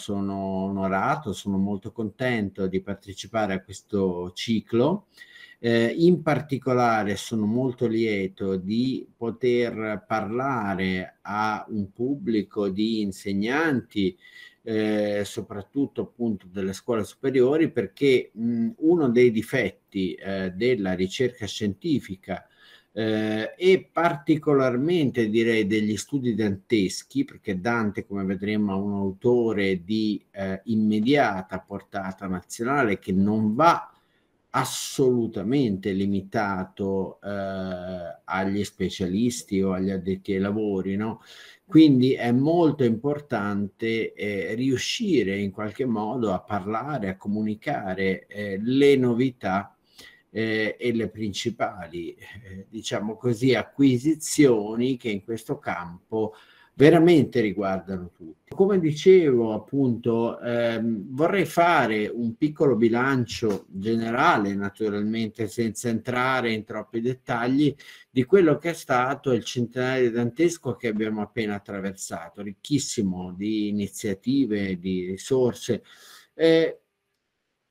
sono onorato, sono molto contento di partecipare a questo ciclo. Eh, in particolare sono molto lieto di poter parlare a un pubblico di insegnanti, eh, soprattutto appunto delle scuole superiori, perché mh, uno dei difetti eh, della ricerca scientifica eh, eh, e particolarmente direi degli studi danteschi, perché Dante, come vedremo, è un autore di eh, immediata portata nazionale che non va assolutamente limitato eh, agli specialisti o agli addetti ai lavori, no? Quindi è molto importante eh, riuscire in qualche modo a parlare, a comunicare eh, le novità eh, e le principali, eh, diciamo così, acquisizioni che in questo campo veramente riguardano tutti. Come dicevo, appunto, ehm, vorrei fare un piccolo bilancio generale, naturalmente senza entrare in troppi dettagli, di quello che è stato il centenario dantesco che abbiamo appena attraversato, ricchissimo di iniziative, di risorse. Eh,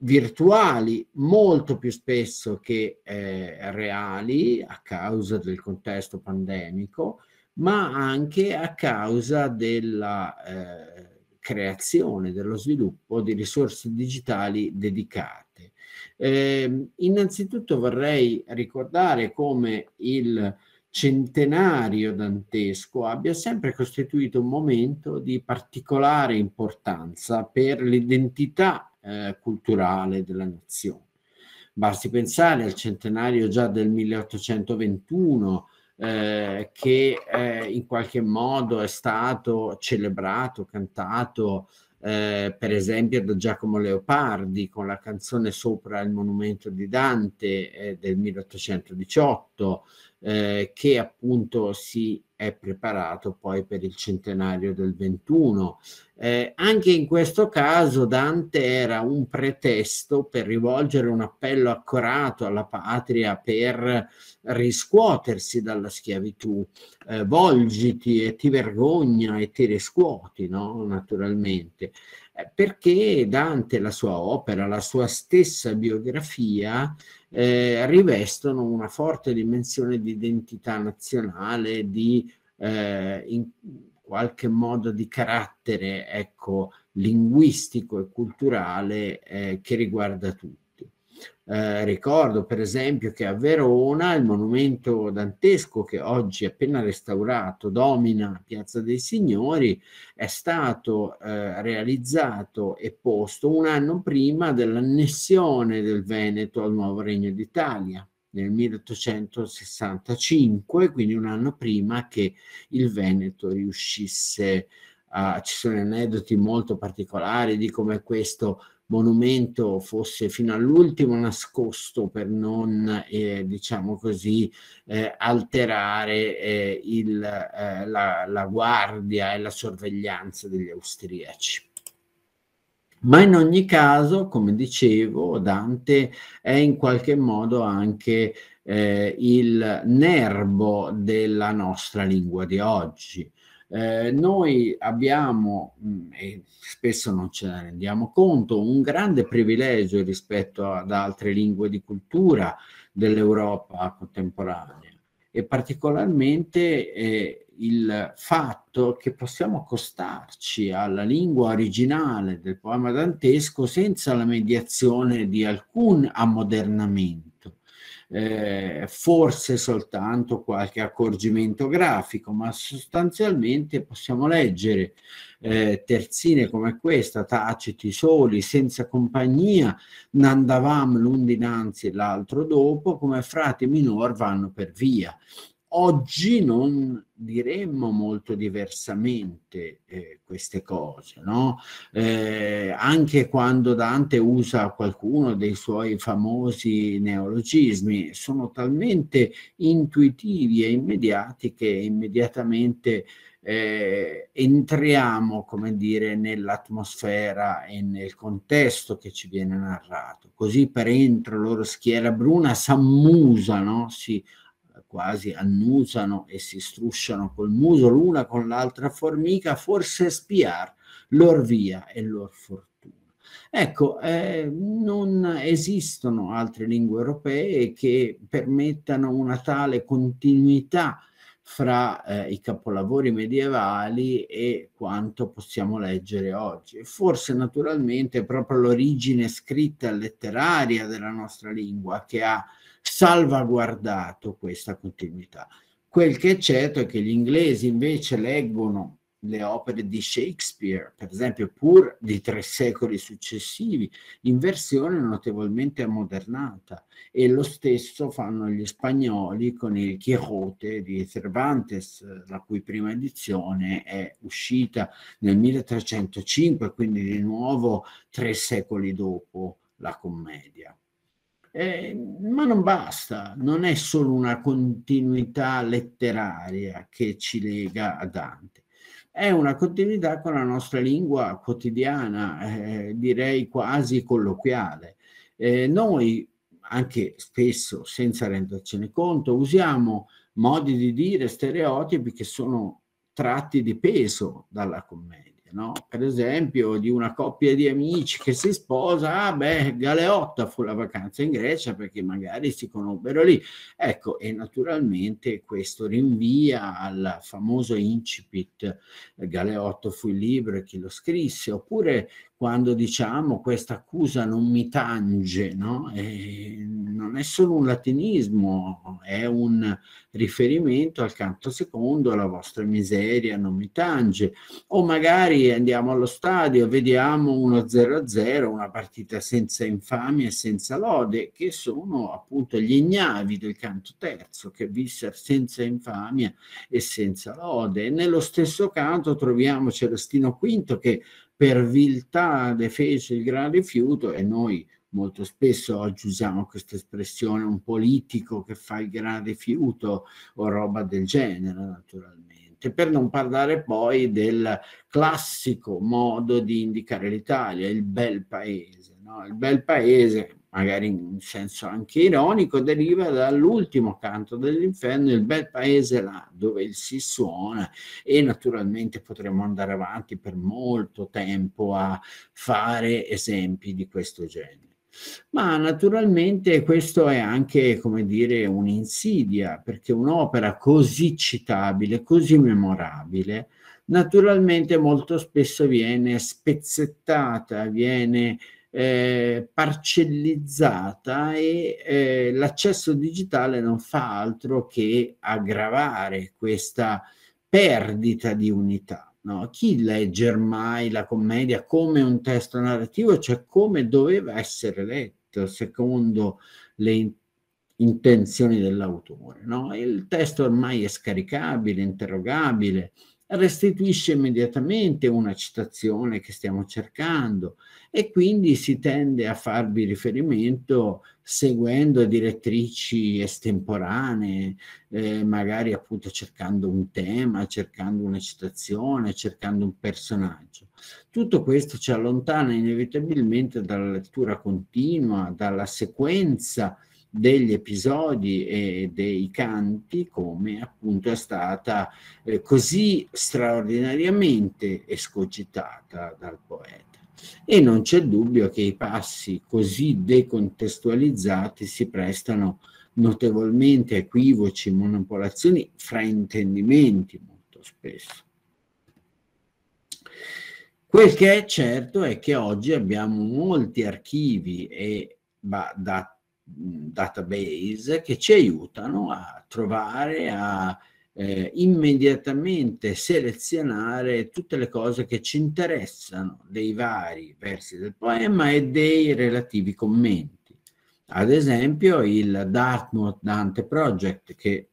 virtuali molto più spesso che eh, reali a causa del contesto pandemico, ma anche a causa della eh, creazione, dello sviluppo di risorse digitali dedicate. Eh, innanzitutto vorrei ricordare come il centenario dantesco abbia sempre costituito un momento di particolare importanza per l'identità eh, culturale della nazione. Basti pensare al centenario già del 1821 eh, che eh, in qualche modo è stato celebrato, cantato eh, per esempio da Giacomo Leopardi con la canzone Sopra il monumento di Dante eh, del 1818, eh, che appunto si è preparato poi per il centenario del 21. Eh, anche in questo caso Dante era un pretesto per rivolgere un appello accorato alla patria per riscuotersi dalla schiavitù. Eh, volgiti e ti vergogna e ti riscuoti, no? naturalmente. Eh, perché Dante, la sua opera, la sua stessa biografia eh, rivestono una forte dimensione di identità nazionale, di eh, in qualche modo di carattere ecco, linguistico e culturale eh, che riguarda tutti. Eh, ricordo per esempio che a Verona il monumento dantesco che oggi appena restaurato domina Piazza dei Signori è stato eh, realizzato e posto un anno prima dell'annessione del Veneto al nuovo Regno d'Italia nel 1865, quindi un anno prima che il Veneto riuscisse a... ci sono aneddoti molto particolari di come questo monumento fosse fino all'ultimo nascosto per non, eh, diciamo così, eh, alterare eh, il, eh, la, la guardia e la sorveglianza degli austriaci. Ma in ogni caso, come dicevo, Dante è in qualche modo anche eh, il nervo della nostra lingua di oggi. Eh, noi abbiamo, mm, e spesso non ce ne rendiamo conto, un grande privilegio rispetto ad altre lingue di cultura dell'Europa contemporanea e particolarmente eh, il fatto che possiamo accostarci alla lingua originale del poema dantesco senza la mediazione di alcun ammodernamento eh, forse soltanto qualche accorgimento grafico, ma sostanzialmente possiamo leggere eh, terzine come questa, taciti, soli, senza compagnia, n'andavam l'un dinanzi e l'altro dopo, come frati minor vanno per via oggi non diremmo molto diversamente eh, queste cose, no? Eh, anche quando Dante usa qualcuno dei suoi famosi neologismi, sono talmente intuitivi e immediati che immediatamente eh, entriamo, come dire, nell'atmosfera e nel contesto che ci viene narrato. Così per entro loro schiera bruna s'ammusano, si quasi annusano e si strusciano col muso l'una con l'altra formica, forse spiar lor via e lor fortuna. Ecco, eh, non esistono altre lingue europee che permettano una tale continuità fra eh, i capolavori medievali e quanto possiamo leggere oggi. Forse naturalmente proprio l'origine scritta letteraria della nostra lingua che ha salvaguardato questa continuità. Quel che è certo è che gli inglesi invece leggono le opere di Shakespeare, per esempio, pur di tre secoli successivi, in versione notevolmente ammodernata. E lo stesso fanno gli spagnoli con il Quijote di Cervantes, la cui prima edizione è uscita nel 1305, quindi di nuovo tre secoli dopo la commedia. Eh, ma non basta, non è solo una continuità letteraria che ci lega a Dante, è una continuità con la nostra lingua quotidiana, eh, direi quasi colloquiale. Eh, noi, anche spesso senza rendercene conto, usiamo modi di dire, stereotipi che sono tratti di peso dalla commedia no? Per esempio, di una coppia di amici che si sposa, ah beh, Galeotta fu la vacanza in Grecia perché magari si conobbero lì. Ecco, e naturalmente questo rinvia al famoso incipit eh, Galeotto fu il libro e chi lo scrisse, oppure quando diciamo questa accusa non mi tange, no? non è solo un latinismo, è un riferimento al canto secondo, la vostra miseria non mi tange. O magari andiamo allo stadio, vediamo uno 0-0, una partita senza infamia e senza lode, che sono appunto gli ignavi del canto terzo, che visse senza infamia e senza lode. E nello stesso canto troviamo Celestino V che per viltà fece il gran rifiuto e noi molto spesso oggi usiamo questa espressione un politico che fa il gran rifiuto o roba del genere naturalmente per non parlare poi del classico modo di indicare l'Italia il bel paese no? il bel paese, magari in senso anche ironico, deriva dall'ultimo canto dell'inferno, il bel paese là dove si suona e naturalmente potremmo andare avanti per molto tempo a fare esempi di questo genere. Ma naturalmente questo è anche, come dire, un'insidia, perché un'opera così citabile, così memorabile, naturalmente molto spesso viene spezzettata, viene eh, parcellizzata e eh, l'accesso digitale non fa altro che aggravare questa perdita di unità. No? Chi legge mai la commedia come un testo narrativo, cioè come doveva essere letto secondo le intenzioni? intenzioni dell'autore. No? Il testo ormai è scaricabile, interrogabile, restituisce immediatamente una citazione che stiamo cercando e quindi si tende a farvi riferimento seguendo direttrici estemporanee, eh, magari appunto cercando un tema, cercando una citazione, cercando un personaggio. Tutto questo ci allontana inevitabilmente dalla lettura continua, dalla sequenza degli episodi e dei canti come appunto è stata eh, così straordinariamente escogitata dal poeta. E non c'è dubbio che i passi così decontestualizzati si prestano notevolmente a equivoci, manipolazioni, fraintendimenti molto spesso. Quel che è certo è che oggi abbiamo molti archivi e da database che ci aiutano a trovare, a eh, immediatamente selezionare tutte le cose che ci interessano dei vari versi del poema e dei relativi commenti. Ad esempio il Dartmouth Dante Project che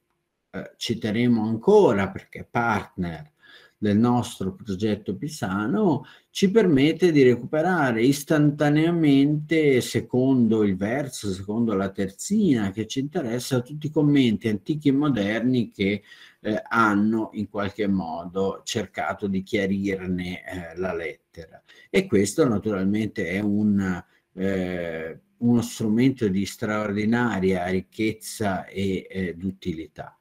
eh, citeremo ancora perché è partner del nostro progetto Pisano ci permette di recuperare istantaneamente, secondo il verso, secondo la terzina che ci interessa, tutti i commenti antichi e moderni che eh, hanno in qualche modo cercato di chiarirne eh, la lettera. E questo naturalmente è un... Eh, uno strumento di straordinaria ricchezza e eh, d'utilità.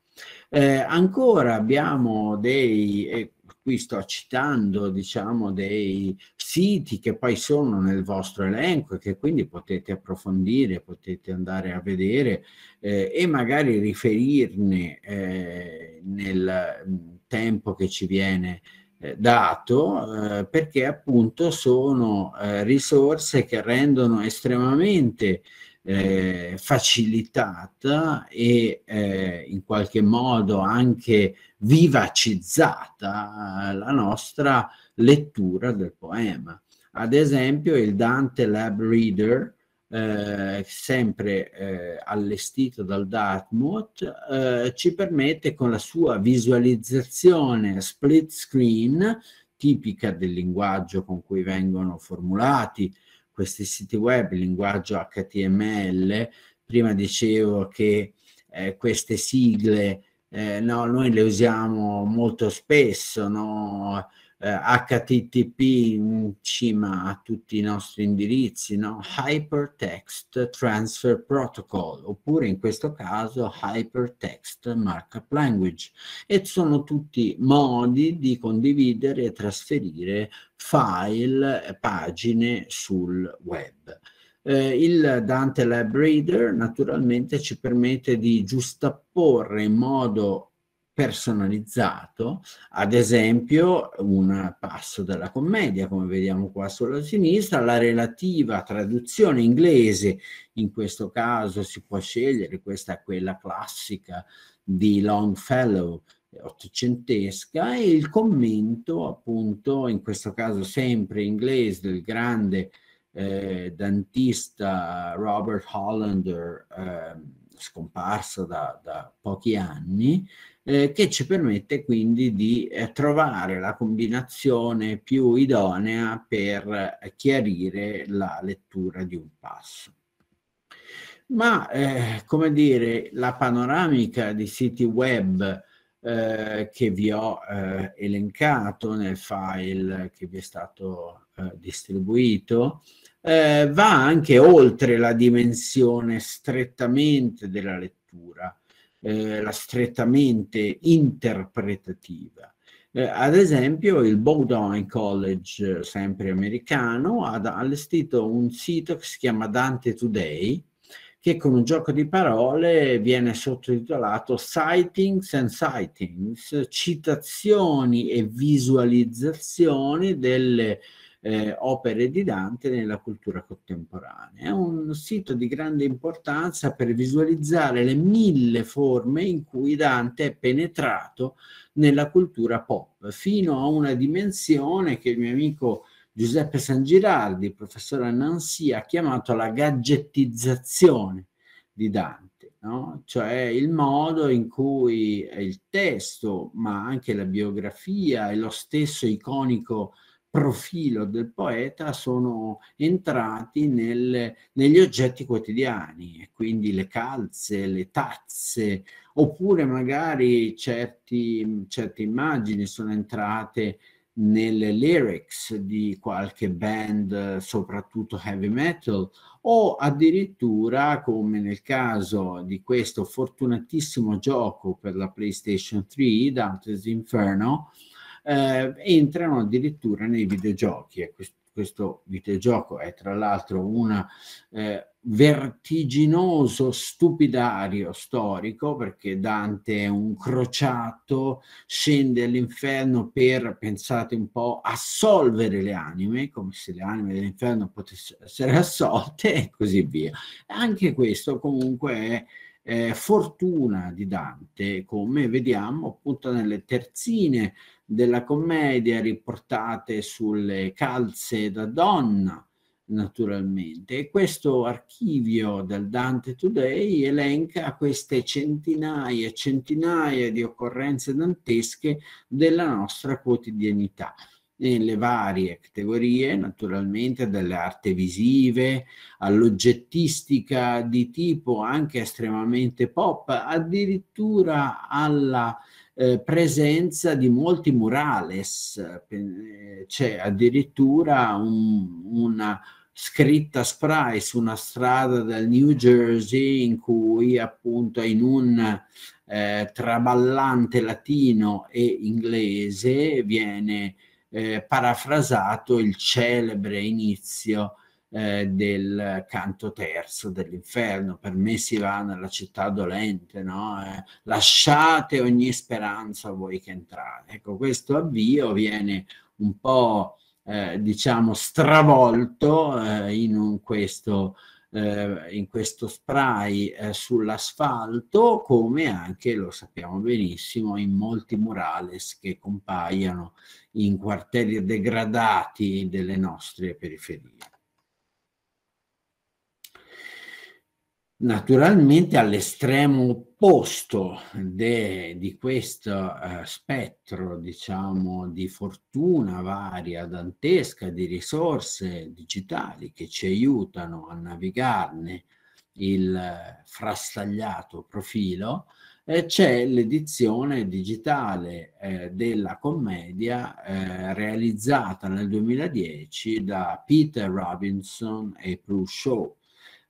Eh, ancora abbiamo dei, eh, qui sto citando diciamo dei siti che poi sono nel vostro elenco e che quindi potete approfondire, potete andare a vedere eh, e magari riferirne eh, nel mm, tempo che ci viene eh, dato eh, perché appunto sono eh, risorse che rendono estremamente eh, facilitata e eh, in qualche modo anche vivacizzata eh, la nostra lettura del poema. Ad esempio il Dante Lab Reader, eh, sempre eh, allestito dal Dartmouth, eh, ci permette con la sua visualizzazione split screen, tipica del linguaggio con cui vengono formulati questi siti web, il linguaggio HTML, prima dicevo che eh, queste sigle eh, no, noi le usiamo molto spesso, no? eh, HTTP in cima a tutti i nostri indirizzi, no? Hypertext Transfer Protocol, oppure in questo caso Hypertext Markup Language. E sono tutti modi di condividere e trasferire file, pagine sul web. Eh, il Dante Lab Reader naturalmente ci permette di giustapporre in modo personalizzato, ad esempio un passo della commedia, come vediamo qua sulla sinistra, la relativa traduzione inglese, in questo caso si può scegliere, questa è quella classica di Longfellow, ottocentesca, e il commento appunto, in questo caso sempre inglese, del grande eh, dantista Robert Hollander, eh, scomparso da, da pochi anni, eh, che ci permette quindi di eh, trovare la combinazione più idonea per eh, chiarire la lettura di un passo. Ma, eh, come dire, la panoramica di siti web eh, che vi ho eh, elencato nel file che vi è stato distribuito, va anche oltre la dimensione strettamente della lettura, eh, la strettamente interpretativa. Eh, ad esempio il Bowdoin College, eh, sempre americano, ha allestito un sito che si chiama Dante Today, che con un gioco di parole viene sottotitolato Sightings and Sightings, citazioni e visualizzazioni delle eh, opere di Dante nella cultura contemporanea. È un sito di grande importanza per visualizzare le mille forme in cui Dante è penetrato nella cultura pop, fino a una dimensione che il mio amico Giuseppe Sangirardi, professore a Nancy, ha chiamato la gadgettizzazione di Dante, no? cioè il modo in cui il testo, ma anche la biografia e lo stesso iconico profilo del poeta sono entrati nel, negli oggetti quotidiani, quindi le calze, le tazze, oppure magari certi, certe immagini sono entrate nelle lyrics di qualche band, soprattutto heavy metal, o addirittura, come nel caso di questo fortunatissimo gioco per la PlayStation 3, Dante's Inferno, eh, entrano addirittura nei videogiochi. E questo, questo videogioco è tra l'altro un Eh, vertiginoso stupidario storico perché Dante è un crociato, scende all'inferno per, pensate un po', assolvere le anime, come se le anime dell'inferno potessero essere assolte e così via. Anche questo comunque è eh, fortuna di Dante, come vediamo appunto nelle terzine della commedia riportate sulle calze da donna, naturalmente. E questo archivio del Dante Today elenca queste centinaia e centinaia di occorrenze dantesche della nostra quotidianità nelle varie categorie, naturalmente dalle arti visive all'oggettistica di tipo anche estremamente pop, addirittura alla eh, presenza di molti murales, eh, c'è addirittura un, una scritta spray su una strada del New Jersey in cui appunto in un eh, traballante latino e inglese viene eh, parafrasato il celebre inizio eh, del canto terzo dell'inferno, per me si va nella città dolente, no? eh, lasciate ogni speranza voi che entrate. Ecco, questo avvio viene un po', eh, diciamo, stravolto eh, in, un questo, eh, in questo spray eh, sull'asfalto, come anche, lo sappiamo benissimo, in molti murales che compaiono in quartieri degradati delle nostre periferie. Naturalmente all'estremo opposto de, di questo eh, spettro, diciamo, di fortuna varia, dantesca, di risorse digitali che ci aiutano a navigarne il eh, frastagliato profilo, eh, c'è l'edizione digitale eh, della commedia eh, realizzata nel 2010 da Peter Robinson e Prue Shaw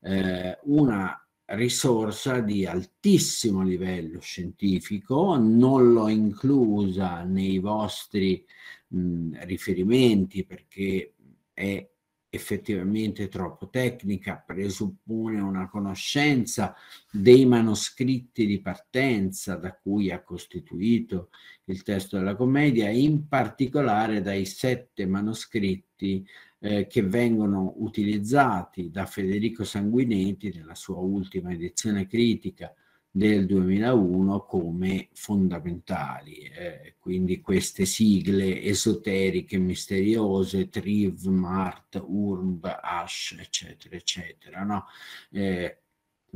eh, una risorsa di altissimo livello scientifico, non l'ho inclusa nei vostri mh, riferimenti perché è effettivamente troppo tecnica, presuppone una conoscenza dei manoscritti di partenza da cui ha costituito il testo della commedia, in particolare dai sette manoscritti eh, che vengono utilizzati da Federico Sanguinetti nella sua ultima edizione critica del 2001 come fondamentali. Eh, quindi queste sigle esoteriche, misteriose, TRIV, MART, URB, ASH, eccetera, eccetera. No? Eh,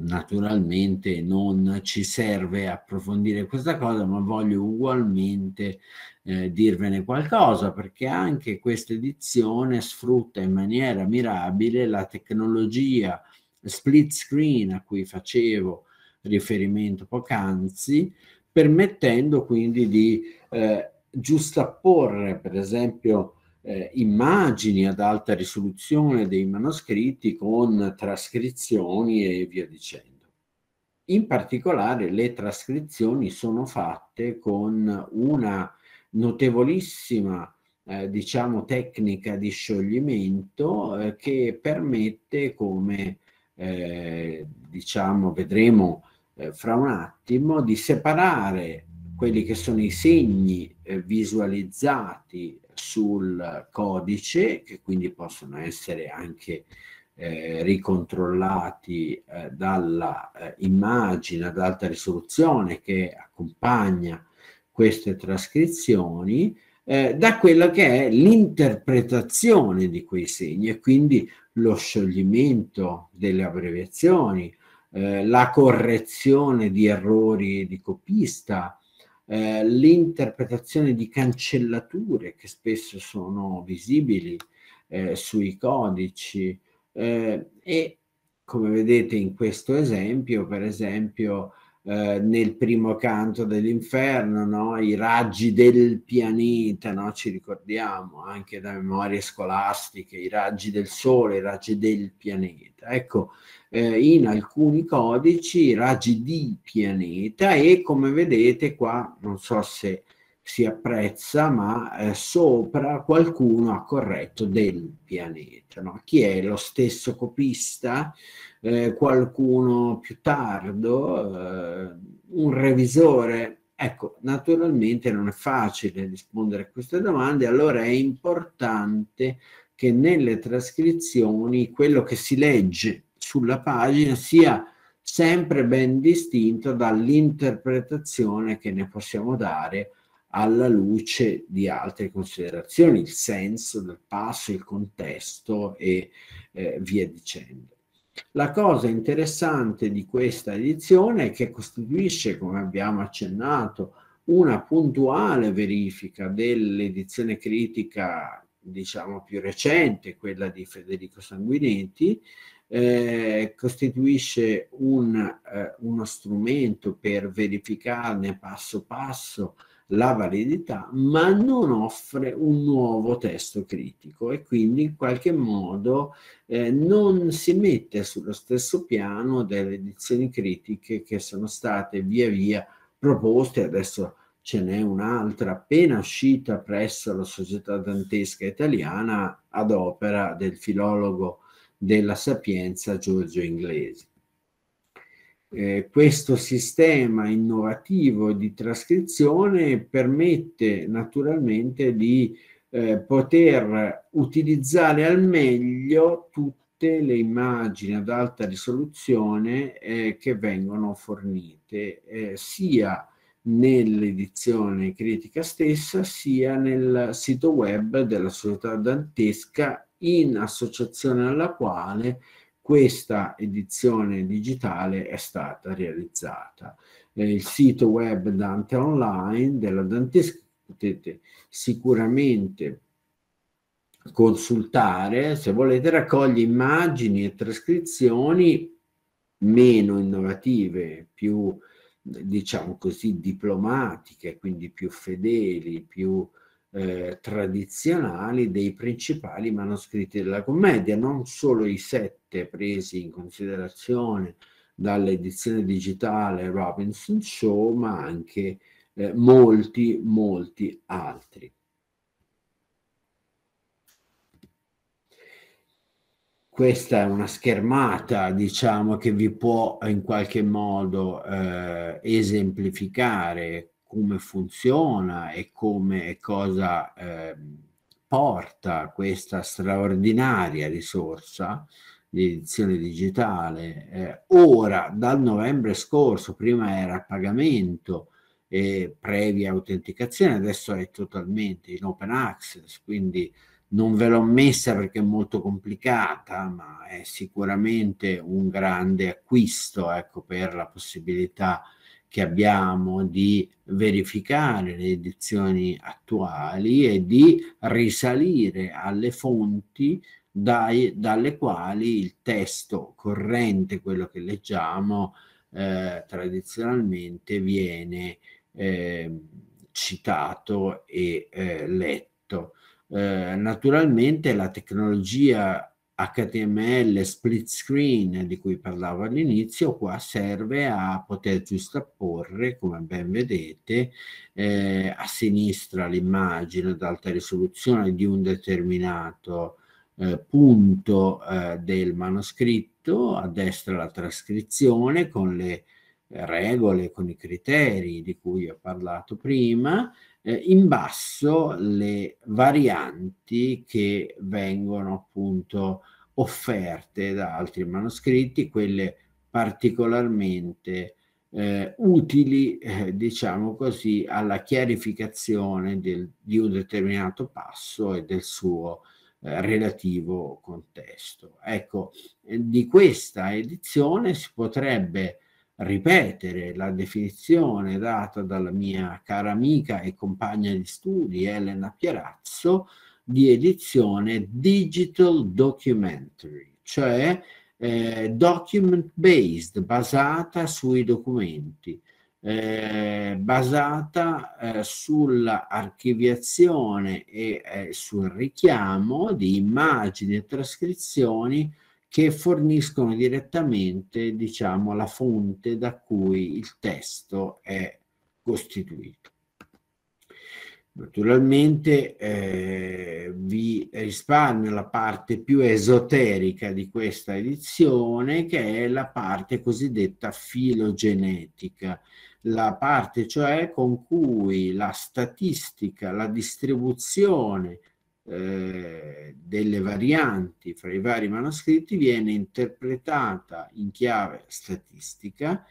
naturalmente non ci serve approfondire questa cosa, ma voglio ugualmente eh, dirvene qualcosa perché anche questa edizione sfrutta in maniera mirabile la tecnologia split screen a cui facevo riferimento poc'anzi, permettendo quindi di eh, giustapporre per esempio eh, immagini ad alta risoluzione dei manoscritti con trascrizioni e via dicendo. In particolare le trascrizioni sono fatte con una notevolissima eh, diciamo tecnica di scioglimento eh, che permette come eh, diciamo vedremo eh, fra un attimo di separare quelli che sono i segni eh, visualizzati sul codice, che quindi possono essere anche eh, ricontrollati eh, dalla eh, immagine ad alta risoluzione che accompagna queste trascrizioni, eh, da quello che è l'interpretazione di quei segni e quindi lo scioglimento delle abbreviazioni, eh, la correzione di errori di copista, eh, l'interpretazione di cancellature che spesso sono visibili eh, sui codici eh, e come vedete in questo esempio, per esempio, eh, nel primo canto dell'inferno, no? i raggi del pianeta, no? ci ricordiamo anche da memorie scolastiche, i raggi del sole, i raggi del pianeta. Ecco, eh, in alcuni codici i raggi di pianeta e come vedete qua, non so se si apprezza, ma eh, sopra qualcuno ha corretto del pianeta, no? chi è lo stesso copista eh, qualcuno più tardo, eh, un revisore. Ecco, naturalmente non è facile rispondere a queste domande, allora è importante che nelle trascrizioni quello che si legge sulla pagina sia sempre ben distinto dall'interpretazione che ne possiamo dare alla luce di altre considerazioni, il senso del passo, il contesto e eh, via dicendo. La cosa interessante di questa edizione è che costituisce, come abbiamo accennato, una puntuale verifica dell'edizione critica, diciamo più recente, quella di Federico Sanguinetti, eh, costituisce un, eh, uno strumento per verificarne passo passo la validità, ma non offre un nuovo testo critico e quindi in qualche modo eh, non si mette sullo stesso piano delle edizioni critiche che sono state via via proposte. Adesso ce n'è un'altra appena uscita presso la Società Dantesca Italiana ad opera del filologo della Sapienza Giorgio Inglesi. Eh, questo sistema innovativo di trascrizione permette naturalmente di eh, poter utilizzare al meglio tutte le immagini ad alta risoluzione eh, che vengono fornite eh, sia nell'edizione critica stessa sia nel sito web della società dantesca in associazione alla quale questa edizione digitale è stata realizzata. Eh, il sito web Dante Online della Dantesca potete sicuramente consultare, se volete, raccoglie immagini e trascrizioni meno innovative, più diciamo così diplomatiche, quindi più fedeli, più eh, tradizionali dei principali manoscritti della commedia, non solo i sette aspetti presi in considerazione dall'edizione digitale Robinson Show, ma anche eh, molti, molti altri. Questa è una schermata, diciamo, che vi può in qualche modo eh, esemplificare come funziona e come e cosa eh, porta questa straordinaria risorsa di edizione digitale. Eh, ora, dal novembre scorso, prima era a pagamento e previa autenticazione, adesso è totalmente in open access, quindi non ve l'ho messa perché è molto complicata, ma è sicuramente un grande acquisto ecco, per la possibilità che abbiamo di verificare le edizioni attuali e di risalire alle fonti dai, dalle quali il testo corrente, quello che leggiamo, eh, tradizionalmente viene eh, citato e eh, letto. Eh, naturalmente la tecnologia HTML split screen di cui parlavo all'inizio qua serve a poter giustapporre, come ben vedete, eh, a sinistra l'immagine ad alta risoluzione di un determinato eh, punto eh, del manoscritto, a destra la trascrizione con le regole, con i criteri di cui ho parlato prima, eh, in basso le varianti che vengono appunto offerte da altri manoscritti, quelle particolarmente eh, utili, eh, diciamo così, alla chiarificazione del, di un determinato passo e del suo eh, relativo contesto. Ecco, eh, di questa edizione si potrebbe ripetere la definizione data dalla mia cara amica e compagna di studi Elena Pierazzo di edizione Digital Documentary, cioè eh, document based, basata sui documenti eh, basata eh, sull'archiviazione e eh, sul richiamo di immagini e trascrizioni che forniscono direttamente diciamo, la fonte da cui il testo è costituito. Naturalmente eh, vi risparmio la parte più esoterica di questa edizione che è la parte cosiddetta filogenetica, la parte cioè con cui la statistica, la distribuzione eh, delle varianti fra i vari manoscritti viene interpretata in chiave statistica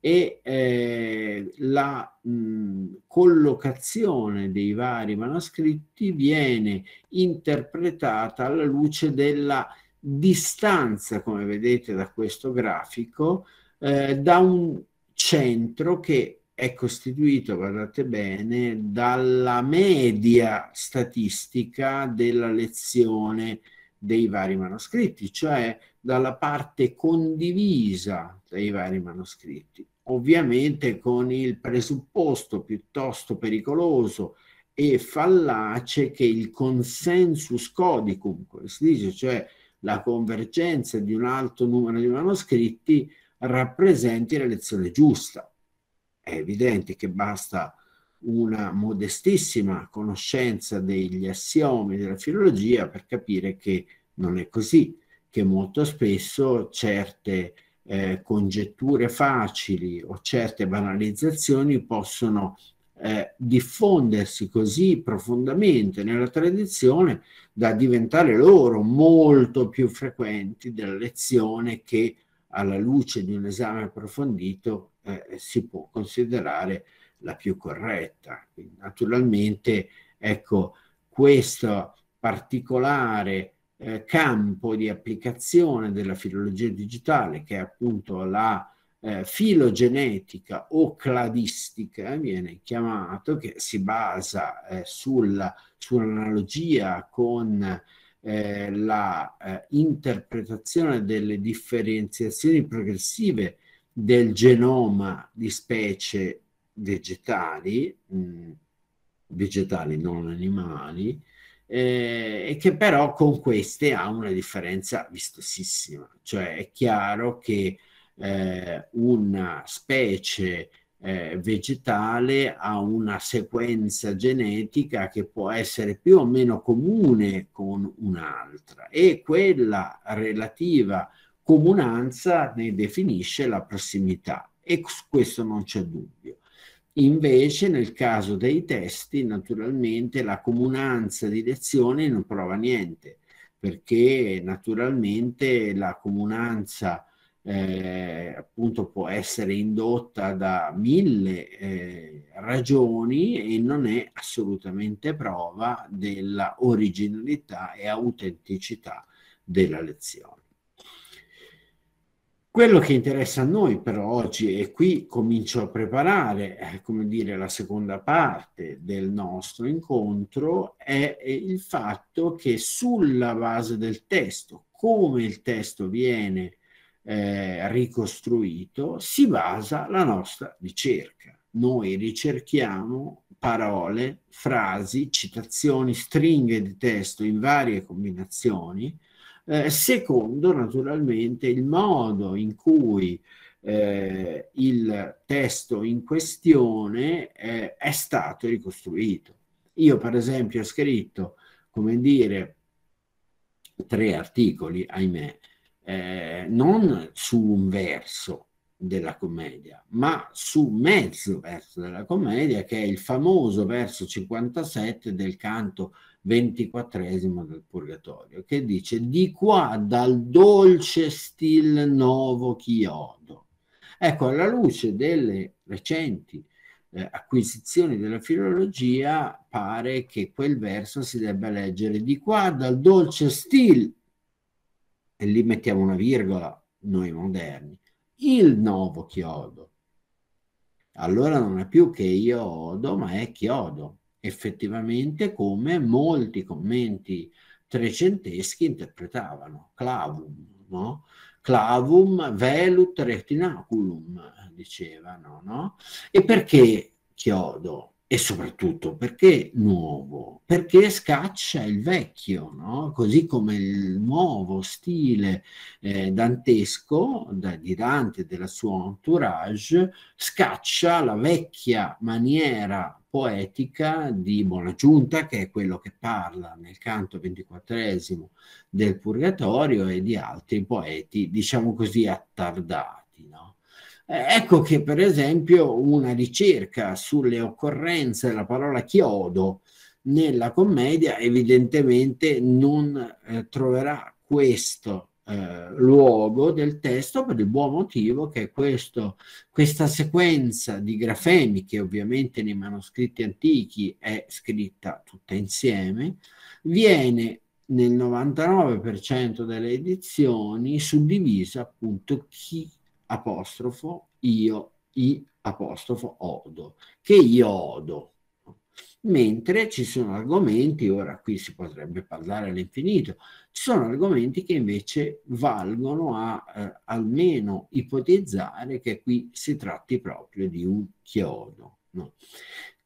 e eh, la mh, collocazione dei vari manoscritti viene interpretata alla luce della distanza, come vedete da questo grafico, eh, da un centro che è costituito, guardate bene, dalla media statistica della lezione dei vari manoscritti, cioè dalla parte condivisa dei vari manoscritti, ovviamente con il presupposto piuttosto pericoloso e fallace che il consensus codicum, come si dice, cioè la convergenza di un alto numero di manoscritti, rappresenti la lezione giusta. È evidente che basta una modestissima conoscenza degli assiomi della filologia per capire che non è così, che molto spesso certe eh, congetture facili o certe banalizzazioni possono eh, diffondersi così profondamente nella tradizione da diventare loro molto più frequenti della lezione che alla luce di un esame approfondito eh, si può considerare la più corretta. Naturalmente, ecco, questo particolare eh, campo di applicazione della filologia digitale, che è appunto la eh, filogenetica o cladistica, viene chiamato, che si basa eh, sulla, sull'analogia con eh, la eh, interpretazione delle differenziazioni progressive del genoma di specie vegetali, mh, mm, vegetali non animali, eh, e che però con queste ha una differenza vistosissima. Cioè è chiaro che eh, una specie eh, vegetale ha una sequenza genetica che può essere più o meno comune con un'altra e quella relativa comunanza ne definisce la prossimità e su questo non c'è dubbio. Invece nel caso dei testi, naturalmente, la comunanza di lezioni non prova niente, perché naturalmente la comunanza eh, appunto può essere indotta da mille eh, ragioni e non è assolutamente prova della originalità e autenticità della lezione. Quello che interessa a noi però oggi, e qui comincio a preparare, eh, come dire, la seconda parte del nostro incontro, è il fatto che sulla base del testo, come il testo viene eh, ricostruito, si basa la nostra ricerca. Noi ricerchiamo parole, frasi, citazioni, stringhe di testo in varie combinazioni, eh, secondo naturalmente il modo in cui eh, il testo in questione eh, è stato ricostruito. Io per esempio ho scritto, come dire, tre articoli, ahimè, eh, non su un verso della commedia, ma su mezzo verso della commedia, che è il famoso verso 57 del canto ventiquattresimo del Purgatorio, che dice di qua dal dolce stil nuovo chiodo. Ecco, alla luce delle recenti eh, acquisizioni della filologia, pare che quel verso si debba leggere di qua dal dolce stil, e lì mettiamo una virgola, noi moderni, il nuovo chiodo. Allora non è più che io odo, ma è chiodo effettivamente come molti commenti trecenteschi interpretavano, clavum, no? Clavum velut retinaculum, dicevano, no? E perché chiodo? E soprattutto perché nuovo? Perché scaccia il vecchio, no? così come il nuovo stile eh, dantesco da, di Dante e della sua entourage scaccia la vecchia maniera poetica di Bonagiunta, che è quello che parla nel canto ventiquattresimo del Purgatorio e di altri poeti, diciamo così, attardati. No? ecco che per esempio una ricerca sulle occorrenze della parola chiodo nella commedia evidentemente non eh, troverà questo eh, luogo del testo per il buon motivo che questo, questa sequenza di grafemi, che ovviamente nei manoscritti antichi è scritta tutta insieme, viene nel 99% delle edizioni suddivisa appunto chi apostrofo io i apostrofo odo che io odo mentre ci sono argomenti, ora qui si potrebbe parlare all'infinito, ci sono argomenti che invece valgono a eh, almeno ipotizzare che qui si tratti proprio di un chiodo. No?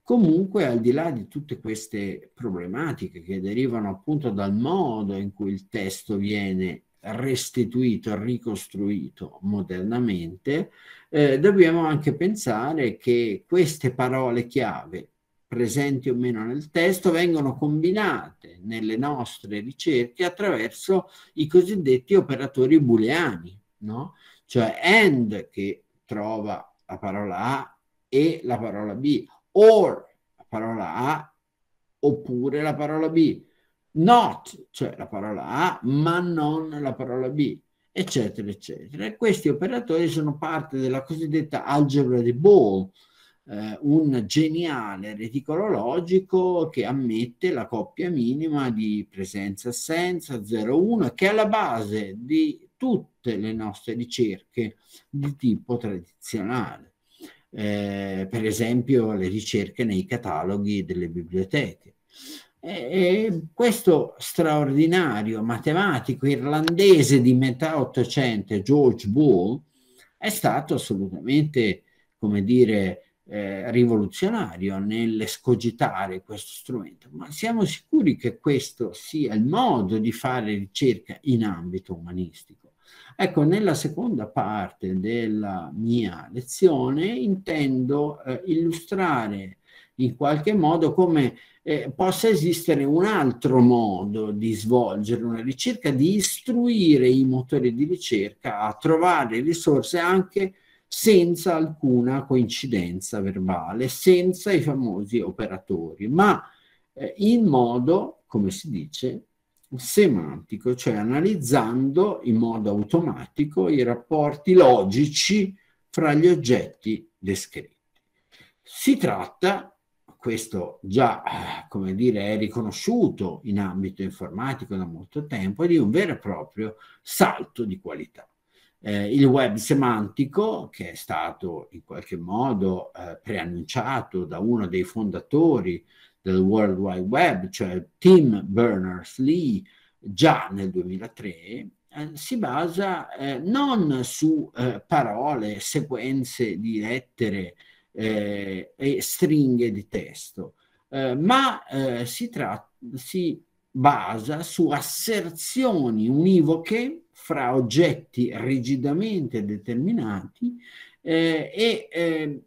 Comunque, al di là di tutte queste problematiche che derivano appunto dal modo in cui il testo viene restituito, ricostruito modernamente, eh, dobbiamo anche pensare che queste parole chiave presenti o meno nel testo, vengono combinate nelle nostre ricerche attraverso i cosiddetti operatori booleani, no? cioè AND che trova la parola A e la parola B, OR la parola A oppure la parola B, NOT, cioè la parola A ma non la parola B, eccetera, eccetera. questi operatori sono parte della cosiddetta algebra di Ball, eh, un geniale reticologico che ammette la coppia minima di presenza-assenza 0-1 che è alla base di tutte le nostre ricerche di tipo tradizionale. Eh, per esempio le ricerche nei cataloghi delle biblioteche. E questo straordinario matematico irlandese di metà Ottocento, George Bull, è stato assolutamente, come dire, eh, rivoluzionario nell'escogitare questo strumento, ma siamo sicuri che questo sia il modo di fare ricerca in ambito umanistico. Ecco, nella seconda parte della mia lezione intendo eh, illustrare in qualche modo come eh, possa esistere un altro modo di svolgere una ricerca, di istruire i motori di ricerca a trovare risorse anche senza alcuna coincidenza verbale, senza i famosi operatori, ma eh, in modo, come si dice, semantico, cioè analizzando in modo automatico i rapporti logici fra gli oggetti descritti. Si tratta, questo già, eh, come dire, è riconosciuto in ambito informatico da molto tempo, di un vero e proprio salto di qualità. Eh, il web semantico, che è stato in qualche modo eh, preannunciato da uno dei fondatori del World Wide Web, cioè Tim Berners-Lee, già nel 2003, eh, si basa eh, non su eh, parole, sequenze di lettere e stringhe di testo, ma si, si basa su asserzioni univoche fra oggetti rigidamente determinati eh, e eh,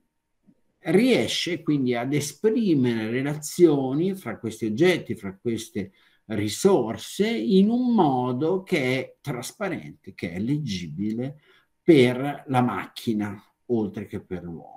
riesce quindi ad esprimere relazioni fra questi oggetti, fra queste risorse in un modo che è trasparente, che è leggibile per la macchina oltre che per l'uomo.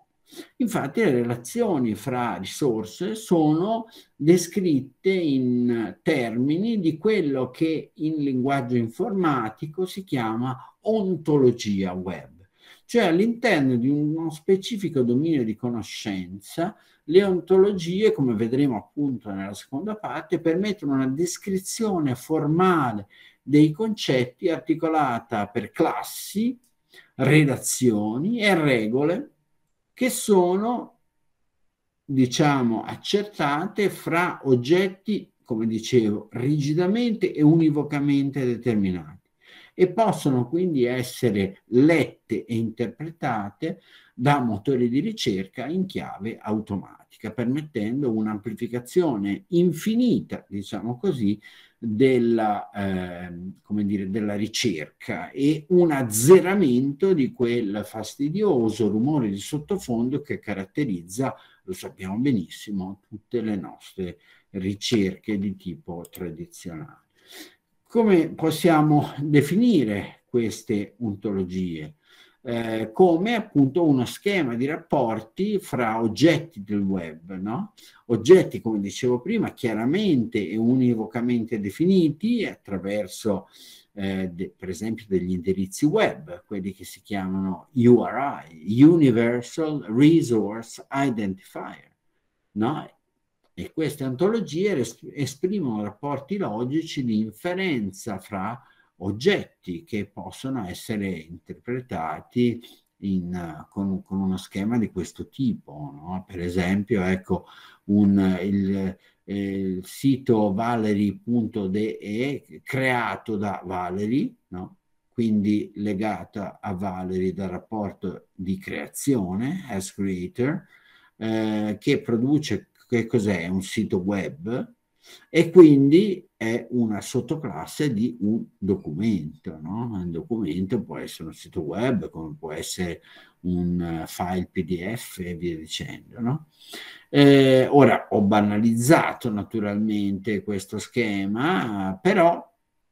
Infatti le relazioni fra risorse sono descritte in termini di quello che in linguaggio informatico si chiama ontologia web, cioè all'interno di uno specifico dominio di conoscenza le ontologie, come vedremo appunto nella seconda parte, permettono una descrizione formale dei concetti articolata per classi, redazioni e regole che sono, diciamo, accertate fra oggetti, come dicevo, rigidamente e univocamente determinati e possono quindi essere lette e interpretate da motori di ricerca in chiave automatica, permettendo un'amplificazione infinita, diciamo così, della, eh, come dire, della ricerca e un azzeramento di quel fastidioso rumore di sottofondo che caratterizza, lo sappiamo benissimo, tutte le nostre ricerche di tipo tradizionale. Come possiamo definire queste ontologie? eh, come appunto uno schema di rapporti fra oggetti del web, no? oggetti come dicevo prima chiaramente e univocamente definiti attraverso eh, de, per esempio degli indirizzi web, quelli che si chiamano URI, Universal Resource Identifier. No? E queste antologie esprimono rapporti logici di inferenza fra oggetti che possono essere interpretati in, con, con, uno schema di questo tipo. No? Per esempio, ecco, un, il, eh, il, sito valery.de creato da Valery, no? quindi legata a Valery dal rapporto di creazione, as creator, eh, che produce, che cos'è? Un sito web e quindi è una sottoclasse di un documento. No? Un documento può essere un sito web, come può essere un eh, file PDF e via dicendo. No? Eh, ora ho banalizzato naturalmente questo schema, però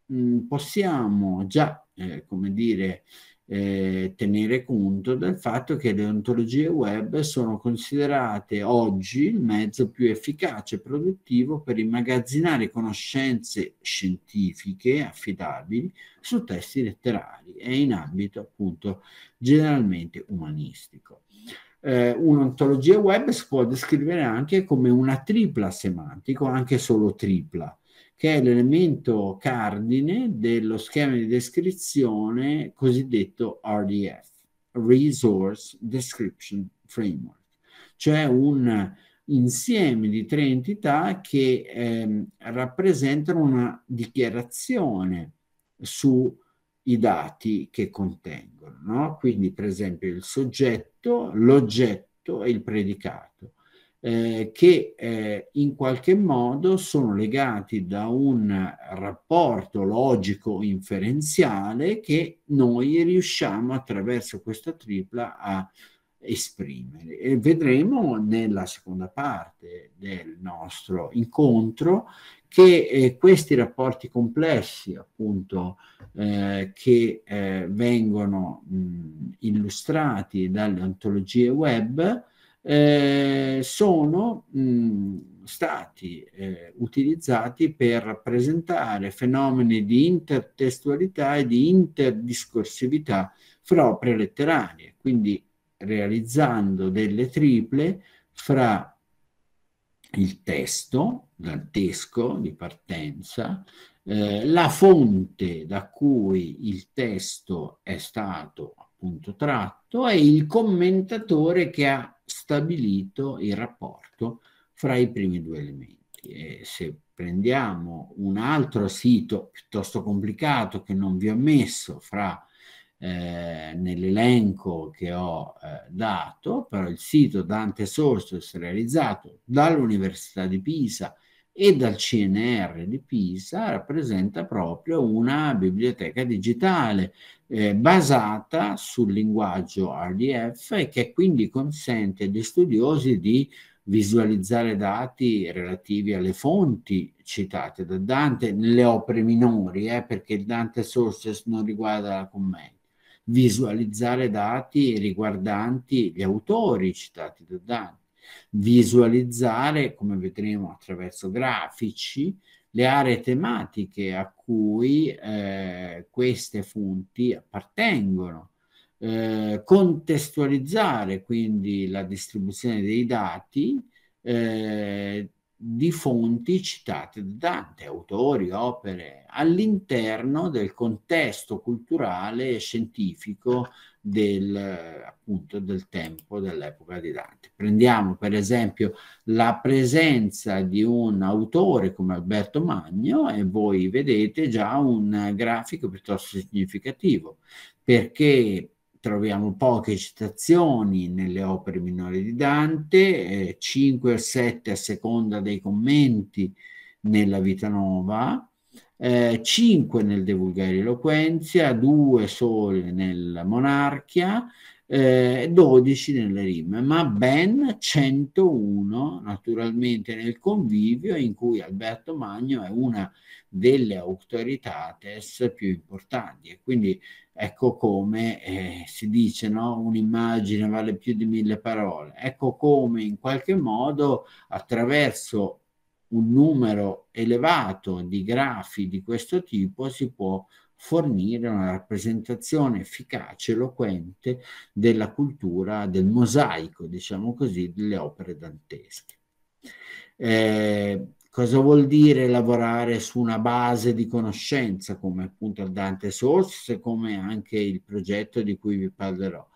mh, mm, possiamo già, eh, come dire, eh, tenere conto del fatto che le ontologie web sono considerate oggi il mezzo più efficace e produttivo per immagazzinare conoscenze scientifiche affidabili su testi letterari e in ambito appunto generalmente umanistico. Eh, un'ontologia web si può descrivere anche come una tripla semantica, anche solo tripla che è l'elemento cardine dello schema di descrizione cosiddetto RDF, Resource Description Framework, cioè un insieme di tre entità che ehm, rappresentano una dichiarazione sui dati che contengono, no? quindi per esempio il soggetto, l'oggetto e il predicato eh, che eh, in qualche modo sono legati da un rapporto logico inferenziale che noi riusciamo attraverso questa tripla a esprimere e vedremo nella seconda parte del nostro incontro che eh, questi rapporti complessi appunto eh, che eh, vengono mh, illustrati dalle antologie web eh, sono mh, stati eh, utilizzati per rappresentare fenomeni di intertestualità e di interdiscorsività fra opere letterarie, quindi realizzando delle triple fra il testo dantesco di partenza, eh, la fonte da cui il testo è stato appunto tratto e il commentatore che ha stabilito il rapporto fra i primi due elementi. E se prendiamo un altro sito piuttosto complicato che non vi ho messo fra eh, nell'elenco che ho eh, dato, però il sito Dante Sources realizzato dall'Università di Pisa e dal CNR di Pisa rappresenta proprio una biblioteca digitale eh, basata sul linguaggio RDF e che quindi consente agli studiosi di visualizzare dati relativi alle fonti citate da Dante nelle opere minori, eh, perché Dante Sources non riguarda la commedia, visualizzare dati riguardanti gli autori citati da Dante, visualizzare, come vedremo attraverso grafici, le aree tematiche a cui eh, queste fonti appartengono, eh, contestualizzare quindi la distribuzione dei dati eh, di fonti citate da Dante, autori, opere, all'interno del contesto culturale e scientifico del, appunto, del tempo dell'epoca di Dante. Prendiamo per esempio la presenza di un autore come Alberto Magno e voi vedete già un grafico piuttosto significativo perché troviamo poche citazioni nelle opere minori di Dante, eh, 5 o 7 a seconda dei commenti nella Vita Nuova, eh, 5 nel De Vulgari Eloquenzia, 2 sole nella Monarchia, eh, 12 nelle rime, ma ben 101 naturalmente nel convivio in cui Alberto Magno è una delle autoritates più importanti e quindi ecco come eh, si dice no? un'immagine vale più di mille parole, ecco come in qualche modo attraverso un numero elevato di grafi di questo tipo si può fornire una rappresentazione efficace, eloquente della cultura, del mosaico, diciamo così, delle opere dantesche. Eh, cosa vuol dire lavorare su una base di conoscenza come appunto il Dante Source, come anche il progetto di cui vi parlerò?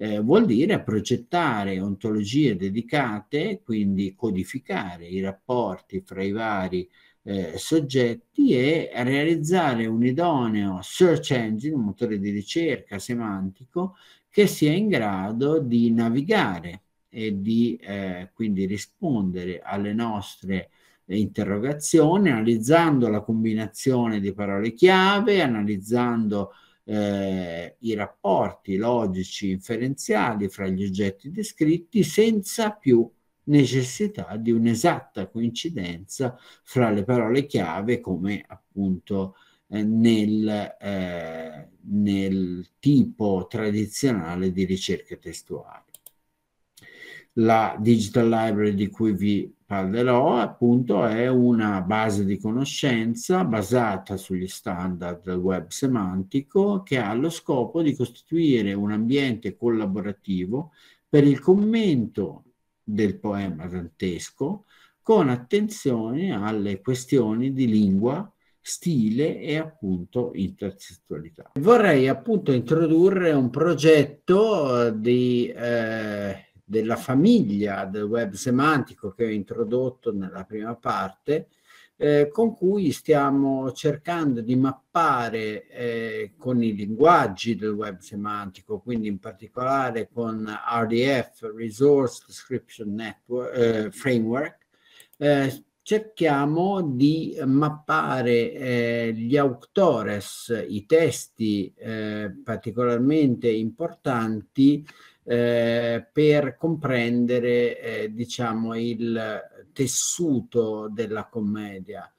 eh, vuol dire progettare ontologie dedicate, quindi codificare i rapporti fra i vari eh, soggetti e realizzare un idoneo search engine, un motore di ricerca semantico, che sia in grado di navigare e di eh, quindi rispondere alle nostre interrogazioni, analizzando la combinazione di parole chiave, analizzando eh, i rapporti logici inferenziali fra gli oggetti descritti senza più necessità di un'esatta coincidenza fra le parole chiave come appunto eh, nel, eh, nel tipo tradizionale di ricerca testuale. La Digital Library di cui vi parlerò appunto è una base di conoscenza basata sugli standard del web semantico che ha lo scopo di costituire un ambiente collaborativo per il commento del poema dantesco con attenzione alle questioni di lingua, stile e appunto intersettualità. Vorrei appunto introdurre un progetto di eh, della famiglia del web semantico che ho introdotto nella prima parte, eh, con cui stiamo cercando di mappare eh, con i linguaggi del web semantico, quindi in particolare con RDF, Resource Description Network, eh, Framework, eh, cerchiamo di mappare eh, gli autores, i testi eh, particolarmente importanti eh, per comprendere eh, diciamo, il tessuto della commedia.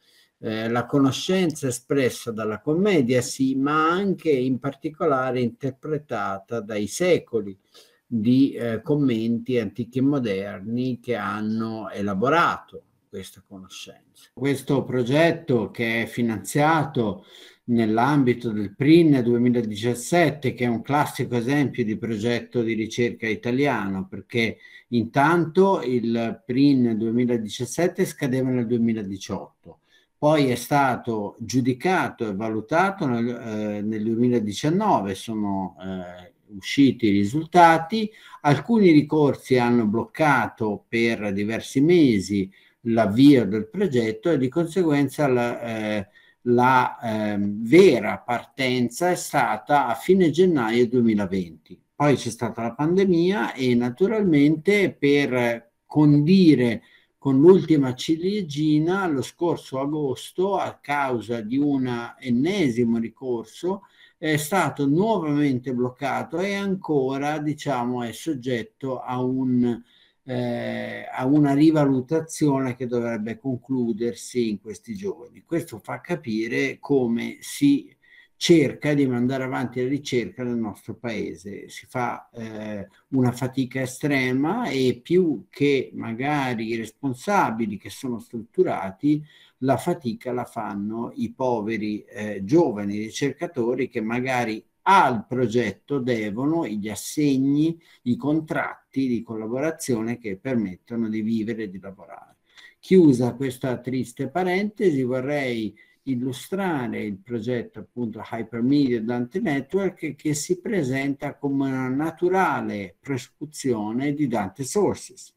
Eh, la conoscenza espressa dalla commedia, sì, ma anche in particolare interpretata dai secoli di eh, commenti antichi e moderni che hanno elaborato questa conoscenza. Questo progetto che è finanziato nell'ambito del PRIN 2017, che è un classico esempio di progetto di ricerca italiano, perché intanto il PRIN 2017 scadeva nel 2018, poi è stato giudicato e valutato nel, eh, nel 2019, sono eh, usciti i risultati, alcuni ricorsi hanno bloccato per diversi mesi l'avvio del progetto e di conseguenza la, eh, la ehm, vera partenza è stata a fine gennaio 2020. Poi c'è stata la pandemia e naturalmente per condire con l'ultima ciliegina lo scorso agosto a causa di un ennesimo ricorso è stato nuovamente bloccato e ancora diciamo è soggetto a un eh, a una rivalutazione che dovrebbe concludersi in questi giorni. Questo fa capire come si cerca di mandare avanti la ricerca nel nostro paese. Si fa eh, una fatica estrema e più che magari i responsabili che sono strutturati, la fatica la fanno i poveri eh, giovani ricercatori che magari al progetto devono gli assegni, i contratti di collaborazione che permettono di vivere e di lavorare. Chiusa questa triste parentesi, vorrei illustrare il progetto appunto Hypermedia Dante Network che si presenta come una naturale prescrizione di Dante Sources.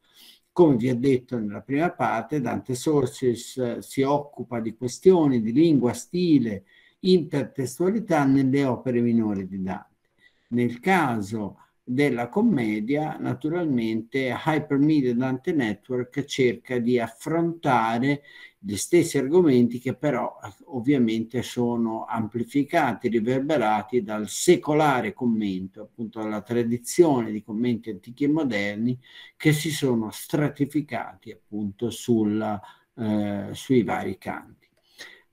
Come vi ho detto nella prima parte, Dante Sources eh, si occupa di questioni di lingua, stile, intertestualità nelle opere minori di Dante. Nel caso della commedia, naturalmente Hypermedia Dante Network cerca di affrontare gli stessi argomenti che però ovviamente sono amplificati, riverberati dal secolare commento, appunto dalla tradizione di commenti antichi e moderni che si sono stratificati appunto sulla, eh, sui vari canti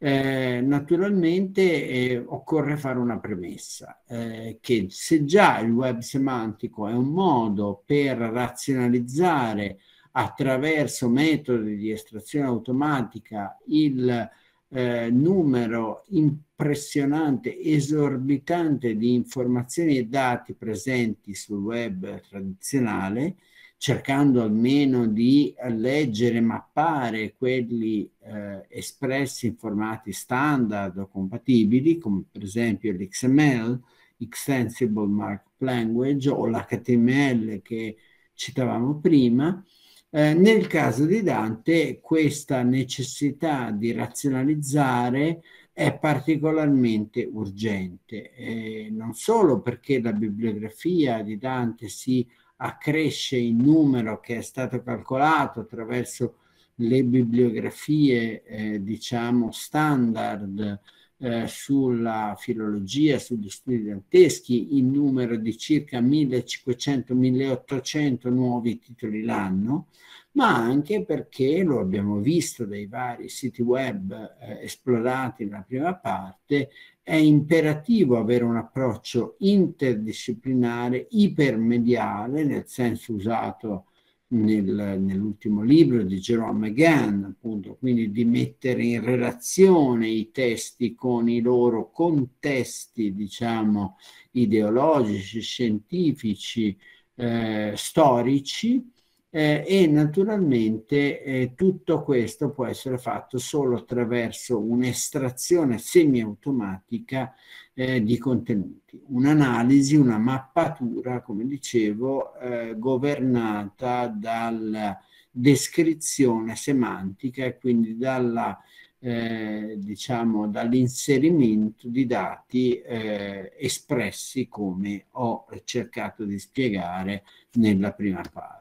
eh, naturalmente eh, occorre fare una premessa, eh, che se già il web semantico è un modo per razionalizzare attraverso metodi di estrazione automatica il eh, numero impressionante, esorbitante di informazioni e dati presenti sul web tradizionale, cercando almeno di leggere, mappare quelli eh, espressi in formati standard o compatibili, come per esempio l'XML, Extensible Markup Language, o l'HTML che citavamo prima. Eh, nel caso di Dante questa necessità di razionalizzare è particolarmente urgente, eh, non solo perché la bibliografia di Dante si accresce in numero che è stato calcolato attraverso le bibliografie, eh, diciamo, standard eh, sulla filologia, sugli studi danteschi, in numero di circa 1500-1800 nuovi titoli l'anno, ma anche perché, lo abbiamo visto dai vari siti web eh, esplorati nella prima parte, è imperativo avere un approccio interdisciplinare, ipermediale, nel senso usato nel, nell'ultimo libro di Jerome Gann, appunto, quindi di mettere in relazione i testi con i loro contesti, diciamo, ideologici, scientifici, eh, storici, eh, e naturalmente eh, tutto questo può essere fatto solo attraverso un'estrazione semiautomatica eh, di contenuti, un'analisi, una mappatura, come dicevo, eh, governata dalla descrizione semantica e quindi dalla eh, diciamo dall'inserimento di dati eh, espressi come ho cercato di spiegare nella prima parte.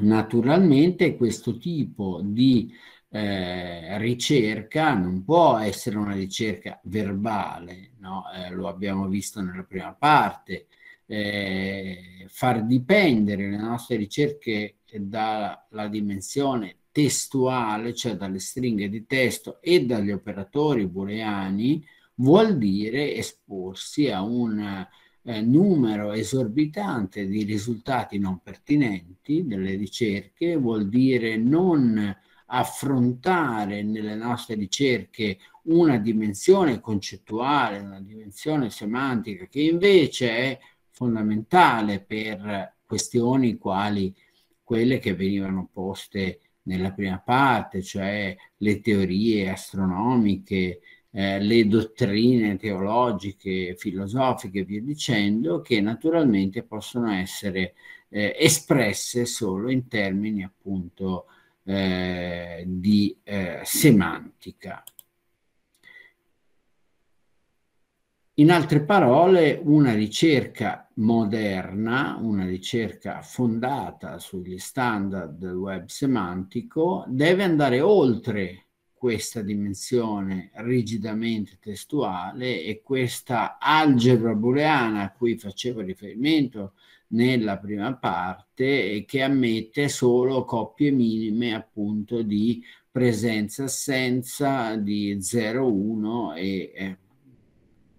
Naturalmente questo tipo di eh, ricerca non può essere una ricerca verbale, no? eh, lo abbiamo visto nella prima parte, eh, far dipendere le nostre ricerche dalla dimensione testuale, cioè dalle stringhe di testo e dagli operatori booleani, vuol dire esporsi a una eh, numero esorbitante di risultati non pertinenti delle ricerche, vuol dire non affrontare nelle nostre ricerche una dimensione concettuale, una dimensione semantica che invece è fondamentale per questioni quali quelle che venivano poste nella prima parte, cioè le teorie astronomiche, eh, le dottrine teologiche, filosofiche e via dicendo, che naturalmente possono essere eh, espresse solo in termini appunto eh, di eh, semantica. In altre parole, una ricerca moderna, una ricerca fondata sugli standard del web semantico, deve andare oltre questa dimensione rigidamente testuale e questa algebra booleana a cui facevo riferimento nella prima parte e che ammette solo coppie minime appunto di presenza-assenza di 0-1 e eh,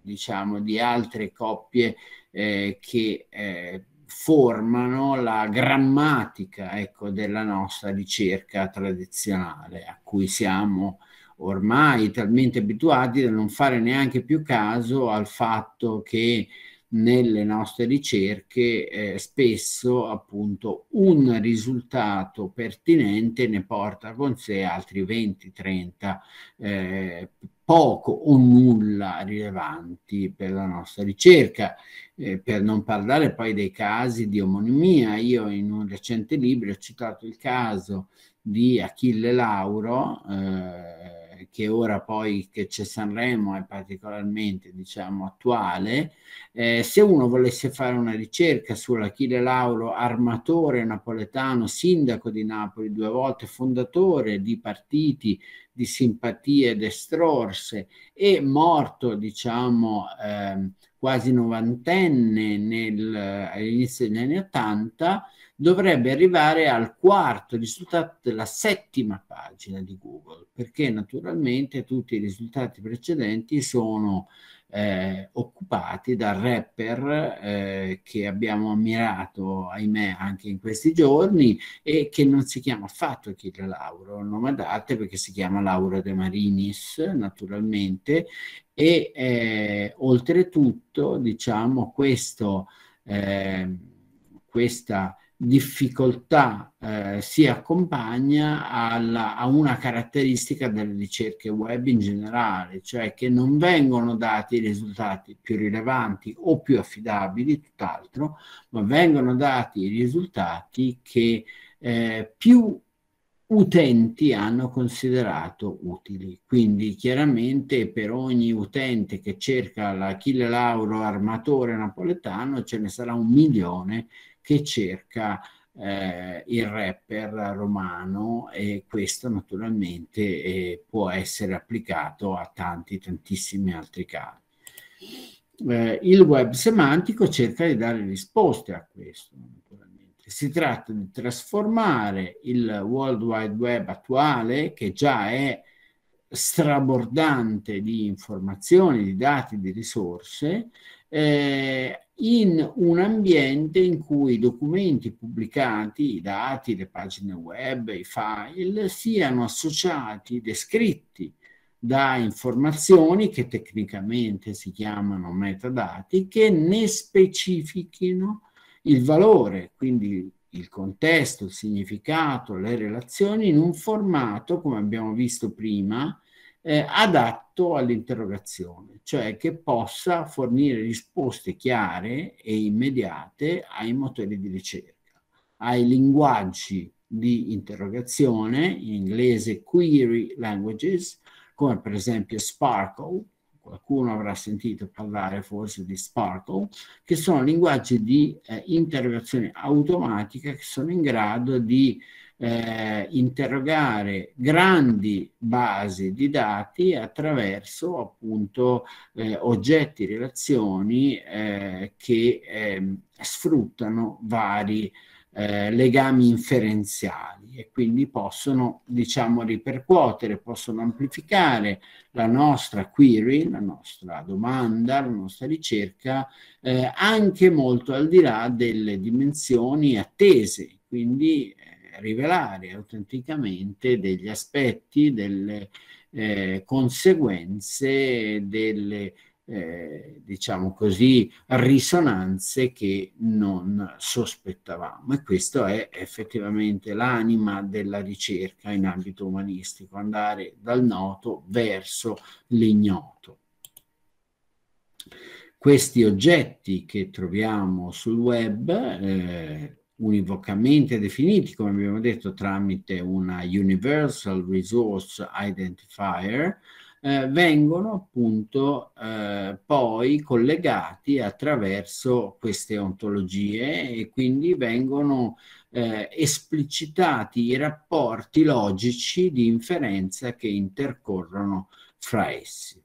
diciamo di altre coppie eh, che eh, formano la grammatica ecco, della nostra ricerca tradizionale a cui siamo ormai talmente abituati da non fare neanche più caso al fatto che nelle nostre ricerche eh, spesso appunto un risultato pertinente ne porta con sé altri 20-30 eh, poco o nulla rilevanti per la nostra ricerca. Eh, per non parlare poi dei casi di omonimia, io in un recente libro ho citato il caso di Achille Lauro, eh, eh, che ora poi che c'è Sanremo è particolarmente diciamo, attuale, eh, se uno volesse fare una ricerca sull'Achille Lauro, armatore napoletano, sindaco di Napoli due volte, fondatore di partiti di simpatie destrorse e morto diciamo eh, quasi novantenne nel, eh, all'inizio degli anni Ottanta, dovrebbe arrivare al quarto risultato della settima pagina di Google, perché naturalmente tutti i risultati precedenti sono eh, occupati dal rapper eh, che abbiamo ammirato, ahimè, anche in questi giorni e che non si chiama affatto Achille Lauro, nome d'arte perché si chiama Laura De Marinis, naturalmente, e eh, oltretutto, diciamo, questo, eh, questa difficoltà eh, si accompagna alla, a una caratteristica delle ricerche web in generale, cioè che non vengono dati i risultati più rilevanti o più affidabili, tutt'altro, ma vengono dati i risultati che eh, più utenti hanno considerato utili. Quindi chiaramente per ogni utente che cerca l'Achille Lauro armatore napoletano ce ne sarà un milione che cerca eh, il rapper romano e questo naturalmente eh, può essere applicato a tanti, tantissimi altri casi. Eh, il web semantico cerca di dare risposte a questo, naturalmente. Si tratta di trasformare il World Wide Web attuale, che già è strabordante di informazioni, di dati, di risorse, eh, in un ambiente in cui i documenti pubblicati, i dati, le pagine web, i file siano associati, descritti da informazioni che tecnicamente si chiamano metadati che ne specifichino il valore, quindi il contesto, il significato, le relazioni in un formato, come abbiamo visto prima, eh, adatto all'interrogazione, cioè che possa fornire risposte chiare e immediate ai motori di ricerca, ai linguaggi di interrogazione, in inglese query languages, come per esempio Sparkle, qualcuno avrà sentito parlare forse di Sparkle, che sono linguaggi di eh, interrogazione automatica che sono in grado di eh, interrogare grandi basi di dati attraverso appunto eh, oggetti, relazioni eh, che eh, sfruttano vari eh, legami inferenziali e quindi possono diciamo ripercuotere, possono amplificare la nostra query, la nostra domanda, la nostra ricerca eh, anche molto al di là delle dimensioni attese, quindi eh, rivelare autenticamente degli aspetti, delle eh, conseguenze, delle eh, diciamo così, risonanze che non sospettavamo. E questo è effettivamente l'anima della ricerca in ambito umanistico, andare dal noto verso l'ignoto. Questi oggetti che troviamo sul web eh, univocamente definiti, come abbiamo detto, tramite una Universal Resource Identifier, eh, vengono appunto eh, poi collegati attraverso queste ontologie e quindi vengono eh, esplicitati i rapporti logici di inferenza che intercorrono fra essi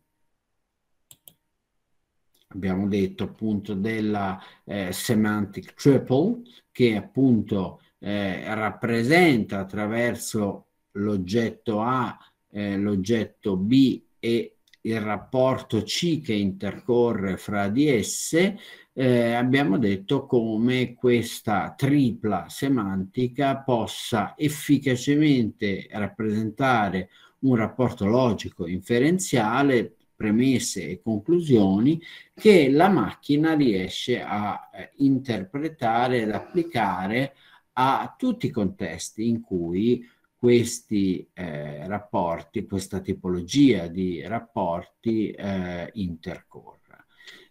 abbiamo detto appunto della eh, semantic triple che appunto eh, rappresenta attraverso l'oggetto A, eh, l'oggetto B e il rapporto C che intercorre fra di esse, eh, abbiamo detto come questa tripla semantica possa efficacemente rappresentare un rapporto logico inferenziale premesse e conclusioni che la macchina riesce a eh, interpretare ed applicare a tutti i contesti in cui questi eh, rapporti, questa tipologia di rapporti eh, intercorra.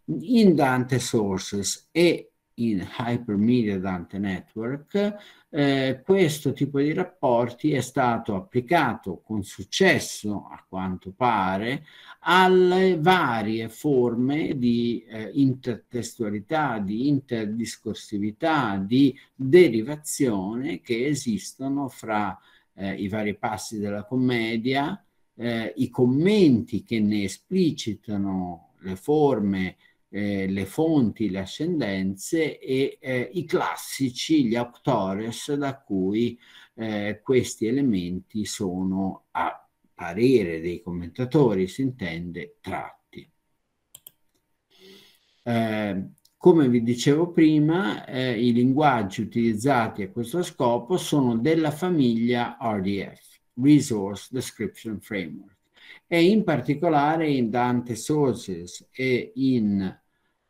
In Dante Sources e in Hypermedia Dante Network, eh, questo tipo di rapporti è stato applicato con successo, a quanto pare, alle varie forme di eh, intertestualità, di interdiscorsività, di derivazione che esistono fra eh, i vari passi della commedia, eh, i commenti che ne esplicitano le forme, eh, le fonti, le ascendenze e eh, i classici, gli autores da cui eh, questi elementi sono, a parere dei commentatori, si intende, tratti. Eh, come vi dicevo prima, eh, i linguaggi utilizzati a questo scopo sono della famiglia RDF, Resource Description Framework, e in particolare in Dante Sources e in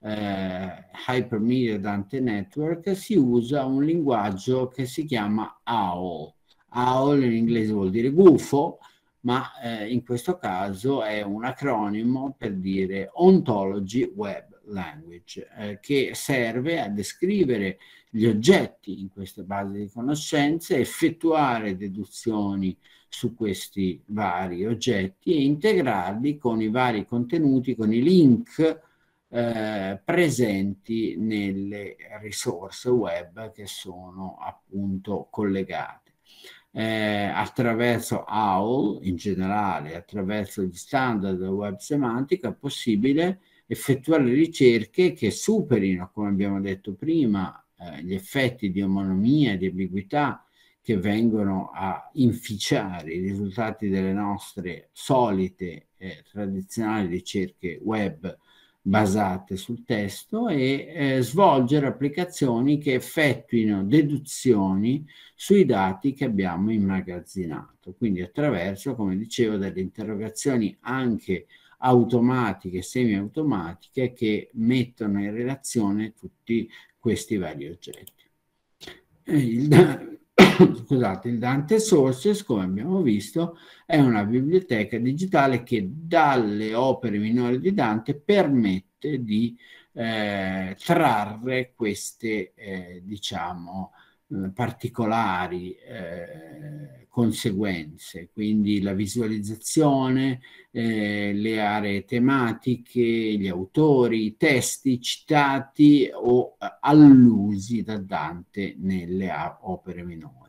eh, Hypermedia Dante Network, si usa un linguaggio che si chiama AOL. AOL in inglese vuol dire gufo, ma eh, in questo caso è un acronimo per dire Ontology Web Language, eh, che serve a descrivere gli oggetti in queste basi di conoscenze, effettuare deduzioni su questi vari oggetti e integrarli con i vari contenuti, con i link eh, presenti nelle risorse web che sono appunto collegate. Eh, attraverso OWL in generale, attraverso gli standard web semantica, è possibile effettuare ricerche che superino, come abbiamo detto prima, eh, gli effetti di omonomia, e di ambiguità che vengono a inficiare i risultati delle nostre solite eh, tradizionali ricerche web basate sul testo e eh, svolgere applicazioni che effettuino deduzioni sui dati che abbiamo immagazzinato, quindi attraverso, come dicevo, delle interrogazioni anche automatiche semi-automatiche, che mettono in relazione tutti questi vari oggetti. Eh, il, scusate, il Dante Sources, come abbiamo visto, è una biblioteca digitale che dalle opere minori di Dante permette di eh, trarre queste, eh, diciamo, eh, particolari eh, conseguenze, quindi la visualizzazione, eh, le aree tematiche, gli autori, i testi citati o eh, allusi da Dante nelle opere minori.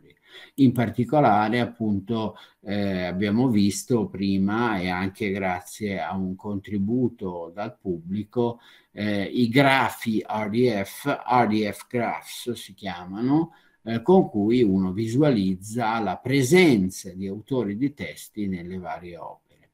In particolare, appunto, eh, abbiamo visto prima e anche grazie a un contributo dal pubblico eh, i grafi RDF, RDF graphs si chiamano, eh, con cui uno visualizza la presenza di autori di testi nelle varie opere.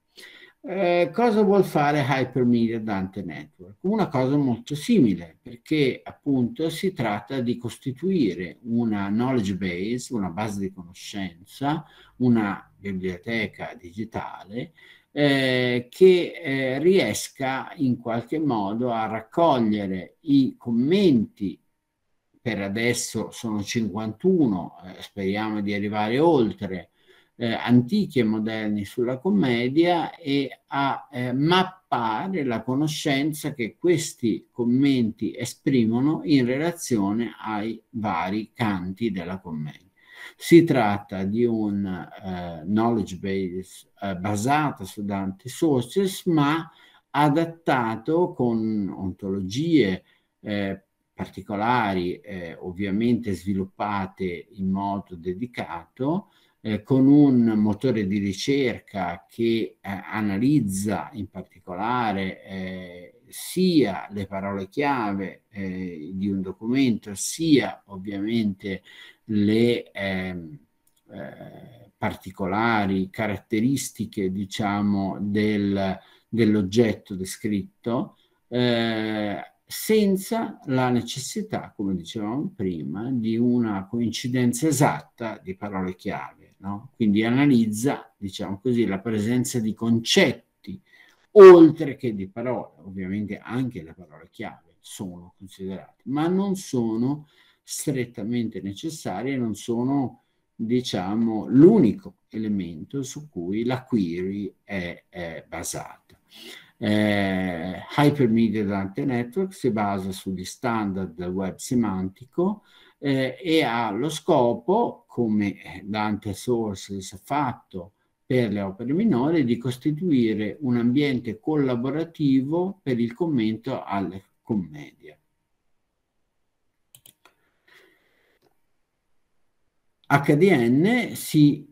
Eh, cosa vuol fare Hypermedia Dante Network? Una cosa molto simile, perché appunto si tratta di costituire una knowledge base, una base di conoscenza, una biblioteca digitale eh, che eh, riesca in qualche modo a raccogliere i commenti per adesso sono 51, eh, speriamo di arrivare oltre, eh, antichi e moderni sulla commedia e a eh, mappare la conoscenza che questi commenti esprimono in relazione ai vari canti della commedia. Si tratta di un eh, knowledge base eh, basato su Dante Sources, ma adattato con ontologie eh, particolari, eh, ovviamente sviluppate in modo dedicato, eh, con un motore di ricerca che eh, analizza in particolare eh, sia le parole chiave eh, di un documento, sia ovviamente le ehm, eh, particolari caratteristiche, diciamo, del, dell'oggetto descritto, eh, senza la necessità, come dicevamo prima, di una coincidenza esatta di parole chiave. No? Quindi analizza, diciamo così, la presenza di concetti oltre che di parole. Ovviamente anche le parole chiave sono considerate, ma non sono strettamente necessarie, non sono, diciamo, l'unico elemento su cui la query è, è basata. Eh, Hypermedia Dante Network si basa sugli standard del web semantico eh, e ha lo scopo, come Dante Sources ha fatto per le opere minori, di costituire un ambiente collaborativo per il commento alle commedie. HDN si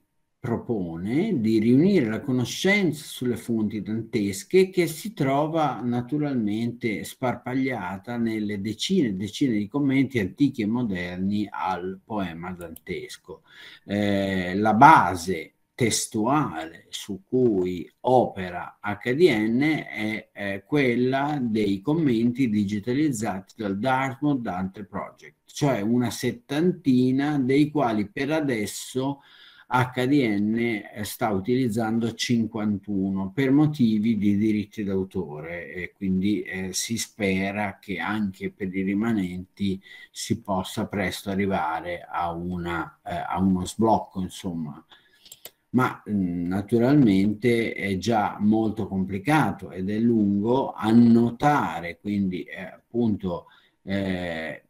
propone di riunire la conoscenza sulle fonti dantesche che si trova naturalmente sparpagliata nelle decine e decine di commenti antichi e moderni al poema dantesco. Eh, la base testuale su cui opera HDN è, è, quella dei commenti digitalizzati dal Dartmouth Dante Project, cioè una settantina dei quali per adesso HDN eh, sta utilizzando 51 per motivi di diritti d'autore e quindi eh, si spera che anche per i rimanenti si possa presto arrivare a, una, eh, a uno sblocco, insomma ma mm, naturalmente è già molto complicato ed è lungo annotare, quindi eh, appunto eh,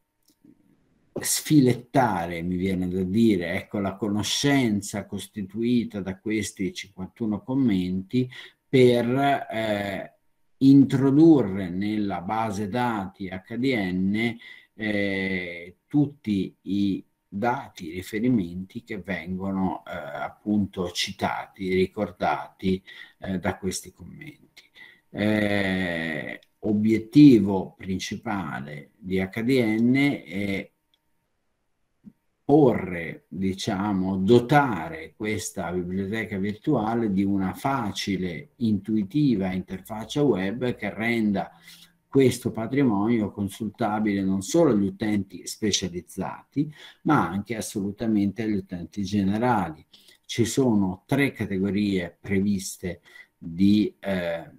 sfilettare, mi viene da dire, ecco, la conoscenza costituita da questi 51 commenti per eh, introdurre nella base dati HDN eh, tutti i dati, i riferimenti che vengono eh, appunto citati, ricordati eh, da questi commenti. Eh, obiettivo principale di HDN è porre, diciamo, dotare questa biblioteca virtuale di una facile, intuitiva interfaccia web che renda questo patrimonio consultabile non solo agli utenti specializzati, ma anche assolutamente agli utenti generali. Ci sono tre categorie previste di eh,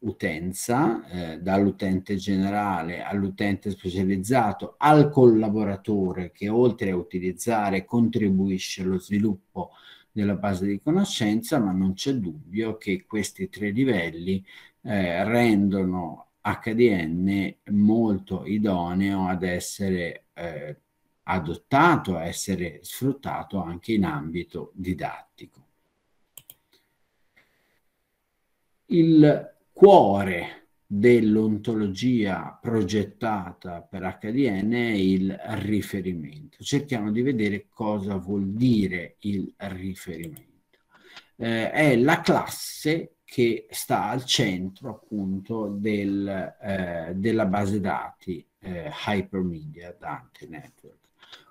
utenza, eh, dall'utente generale all'utente specializzato, al collaboratore che oltre a utilizzare contribuisce allo sviluppo della base di conoscenza, ma non c'è dubbio che questi tre livelli eh, rendono HDN molto idoneo ad essere eh, adottato, a essere sfruttato anche in ambito didattico. Il cuore dell'ontologia progettata per HDN è il riferimento. Cerchiamo di vedere cosa vuol dire il riferimento. Eh, è la classe che sta al centro appunto del, eh, della base dati eh, Hypermedia Dante Network.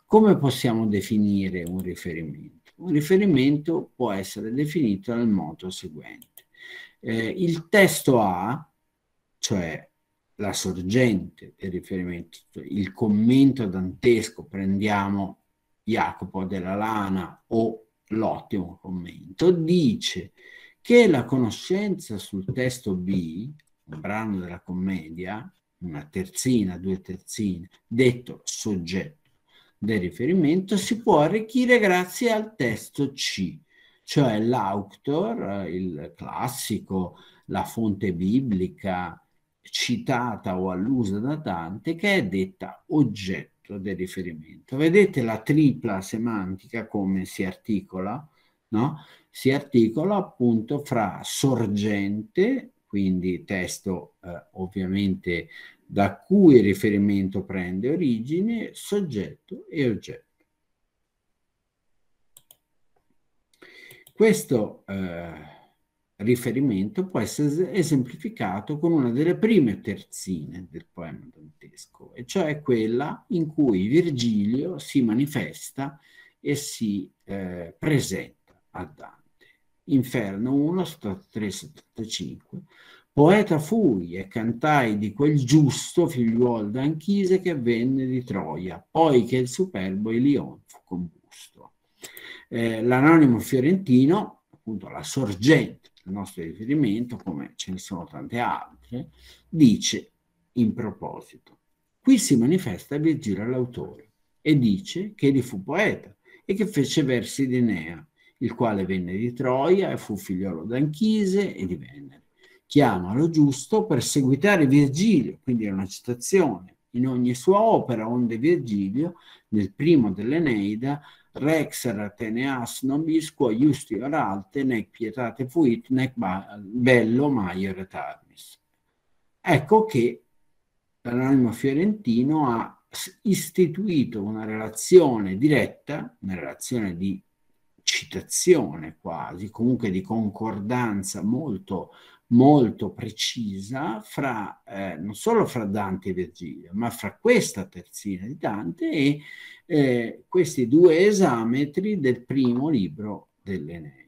Come possiamo definire un riferimento? Un riferimento può essere definito nel modo seguente eh, il testo A, cioè la sorgente del riferimento, cioè il commento dantesco, prendiamo Jacopo della Lana o l'ottimo commento, dice che la conoscenza sul testo B, un brano della commedia, una terzina, due terzine, detto soggetto del riferimento, si può arricchire grazie al testo C, cioè l'auctor, il classico, la fonte biblica citata o allusa da Dante, che è detta oggetto del riferimento. Vedete la tripla semantica come si articola? No? Si articola appunto fra sorgente, quindi testo eh, ovviamente da cui il riferimento prende origine, soggetto e oggetto. Questo eh, riferimento può essere esemplificato con una delle prime terzine del poema dantesco, e cioè quella in cui Virgilio si manifesta e si eh, presenta a Dante. Inferno 1, 73-75. Poeta fui e cantai di quel giusto figliuol d'Anchise che venne di Troia, poi che il superbo Ilion fu combusto eh, l'anonimo fiorentino, appunto la sorgente, del nostro riferimento, come ce ne sono tante altre, dice in proposito. Qui si manifesta Virgilio l'autore e dice che egli fu poeta e che fece versi di Enea, il quale venne di Troia e fu figliolo d'Anchise e di Venere. Chiamalo giusto per seguitare Virgilio, quindi è una citazione, in ogni sua opera, onde Virgilio, nel primo dell'Eneida, Rex ne as nobisquo iusti oralte, nec pietate fuit, nec bello maieret armis. Ecco che l'anonimo fiorentino ha istituito una relazione diretta, una relazione di citazione quasi, comunque di concordanza molto molto precisa fra, eh, non solo fra Dante e Virgilio, ma fra questa terzina di Dante e eh, questi due esametri del primo libro dell'Eneide.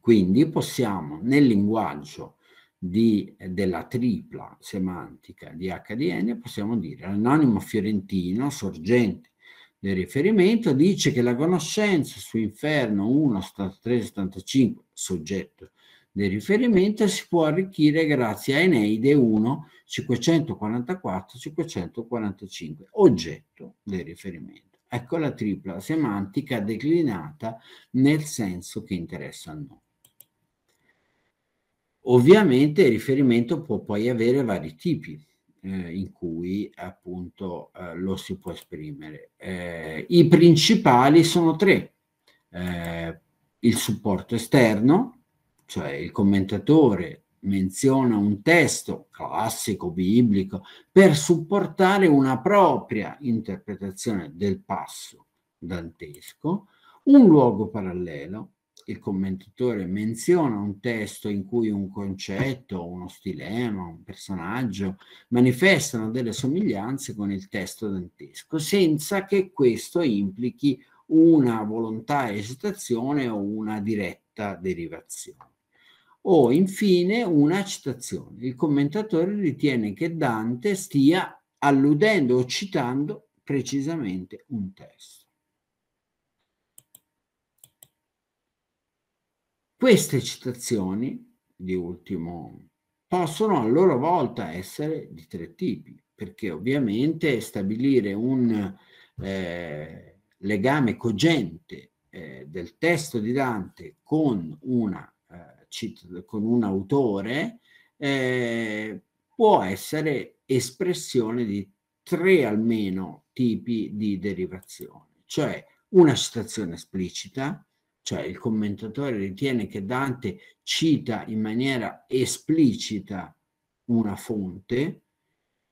Quindi possiamo, nel linguaggio di, della tripla semantica di HDN, possiamo dire l'anonimo fiorentino sorgente del riferimento dice che la conoscenza su Inferno 1, 73, 75, soggetto del riferimento e si può arricchire grazie a Eneide 1 544-545, oggetto del riferimento. Ecco la tripla semantica declinata nel senso che interessa a noi. Ovviamente il riferimento può poi avere vari tipi eh, in cui appunto eh, lo si può esprimere. Eh, I principali sono tre. Eh, il supporto esterno, cioè il commentatore menziona un testo classico, biblico, per supportare una propria interpretazione del passo dantesco, un luogo parallelo, il commentatore menziona un testo in cui un concetto, uno stilema, un personaggio manifestano delle somiglianze con il testo dantesco, senza che questo implichi una volontà esitazione o una diretta derivazione o infine una citazione. Il commentatore ritiene che Dante stia alludendo o citando precisamente un testo. Queste citazioni, di ultimo, possono a loro volta essere di tre tipi, perché ovviamente stabilire un eh, legame cogente eh, del testo di Dante con una con un autore, eh, può essere espressione di tre almeno tipi di derivazione, cioè una citazione esplicita, cioè il commentatore ritiene che Dante cita in maniera esplicita una fonte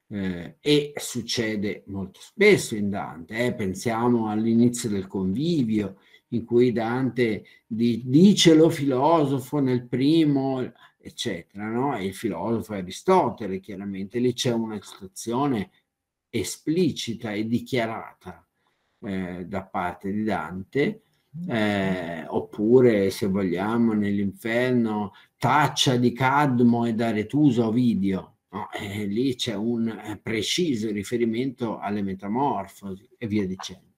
eh, e succede molto spesso in Dante, eh, pensiamo all'inizio del convivio in cui Dante di, dice lo filosofo nel primo, eccetera, no? E il filosofo è Aristotele, chiaramente lì c'è una citazione esplicita e dichiarata eh, da parte di Dante, eh, oppure se vogliamo nell'inferno taccia di Cadmo e da Retuso Ovidio, no? Eh, lì c'è un eh, preciso riferimento alle metamorfosi e via dicendo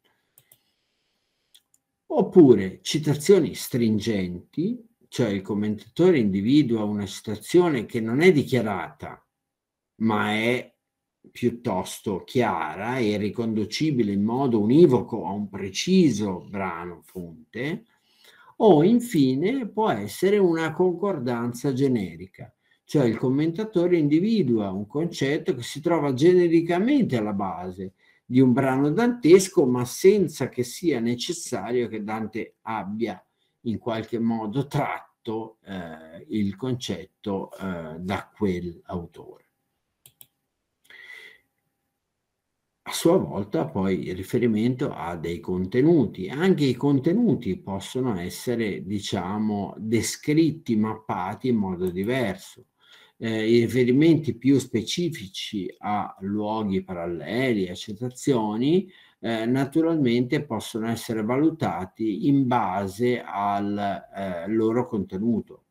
oppure citazioni stringenti, cioè il commentatore individua una citazione che non è dichiarata, ma è piuttosto chiara e riconducibile in modo univoco a un preciso brano fonte, o infine può essere una concordanza generica, cioè il commentatore individua un concetto che si trova genericamente alla base di un brano dantesco, ma senza che sia necessario che Dante abbia in qualche modo tratto eh, il concetto eh, da quell'autore. A sua volta poi il riferimento a dei contenuti. Anche i contenuti possono essere, diciamo, descritti, mappati in modo diverso eh, i riferimenti più specifici a luoghi paralleli, a citazioni, eh, naturalmente possono essere valutati in base al eh, loro contenuto,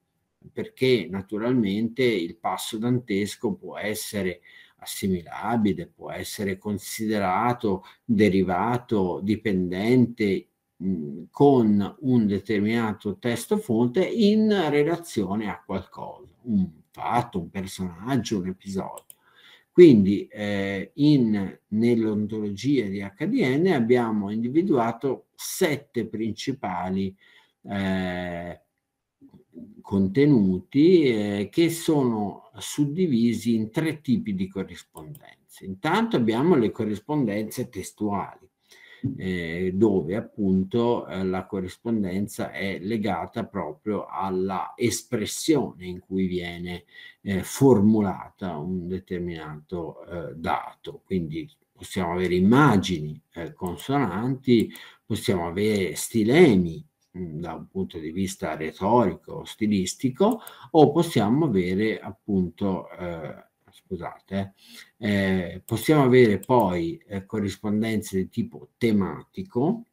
perché naturalmente il passo dantesco può essere assimilabile, può essere considerato derivato, dipendente mh, con un determinato testo fonte in relazione a qualcosa, un fatto, un personaggio, un episodio. Quindi eh, in, nell'ontologia di HDN abbiamo individuato sette principali eh, contenuti eh, che sono suddivisi in tre tipi di corrispondenze. Intanto abbiamo le corrispondenze testuali, eh, dove appunto eh, la corrispondenza è legata proprio alla espressione in cui viene eh, formulata un determinato eh, dato. Quindi possiamo avere immagini eh, consonanti, possiamo avere stilemi mm, da un punto di vista retorico, stilistico, o possiamo avere appunto eh, scusate, eh, eh, possiamo avere poi eh, corrispondenze di tipo tematico,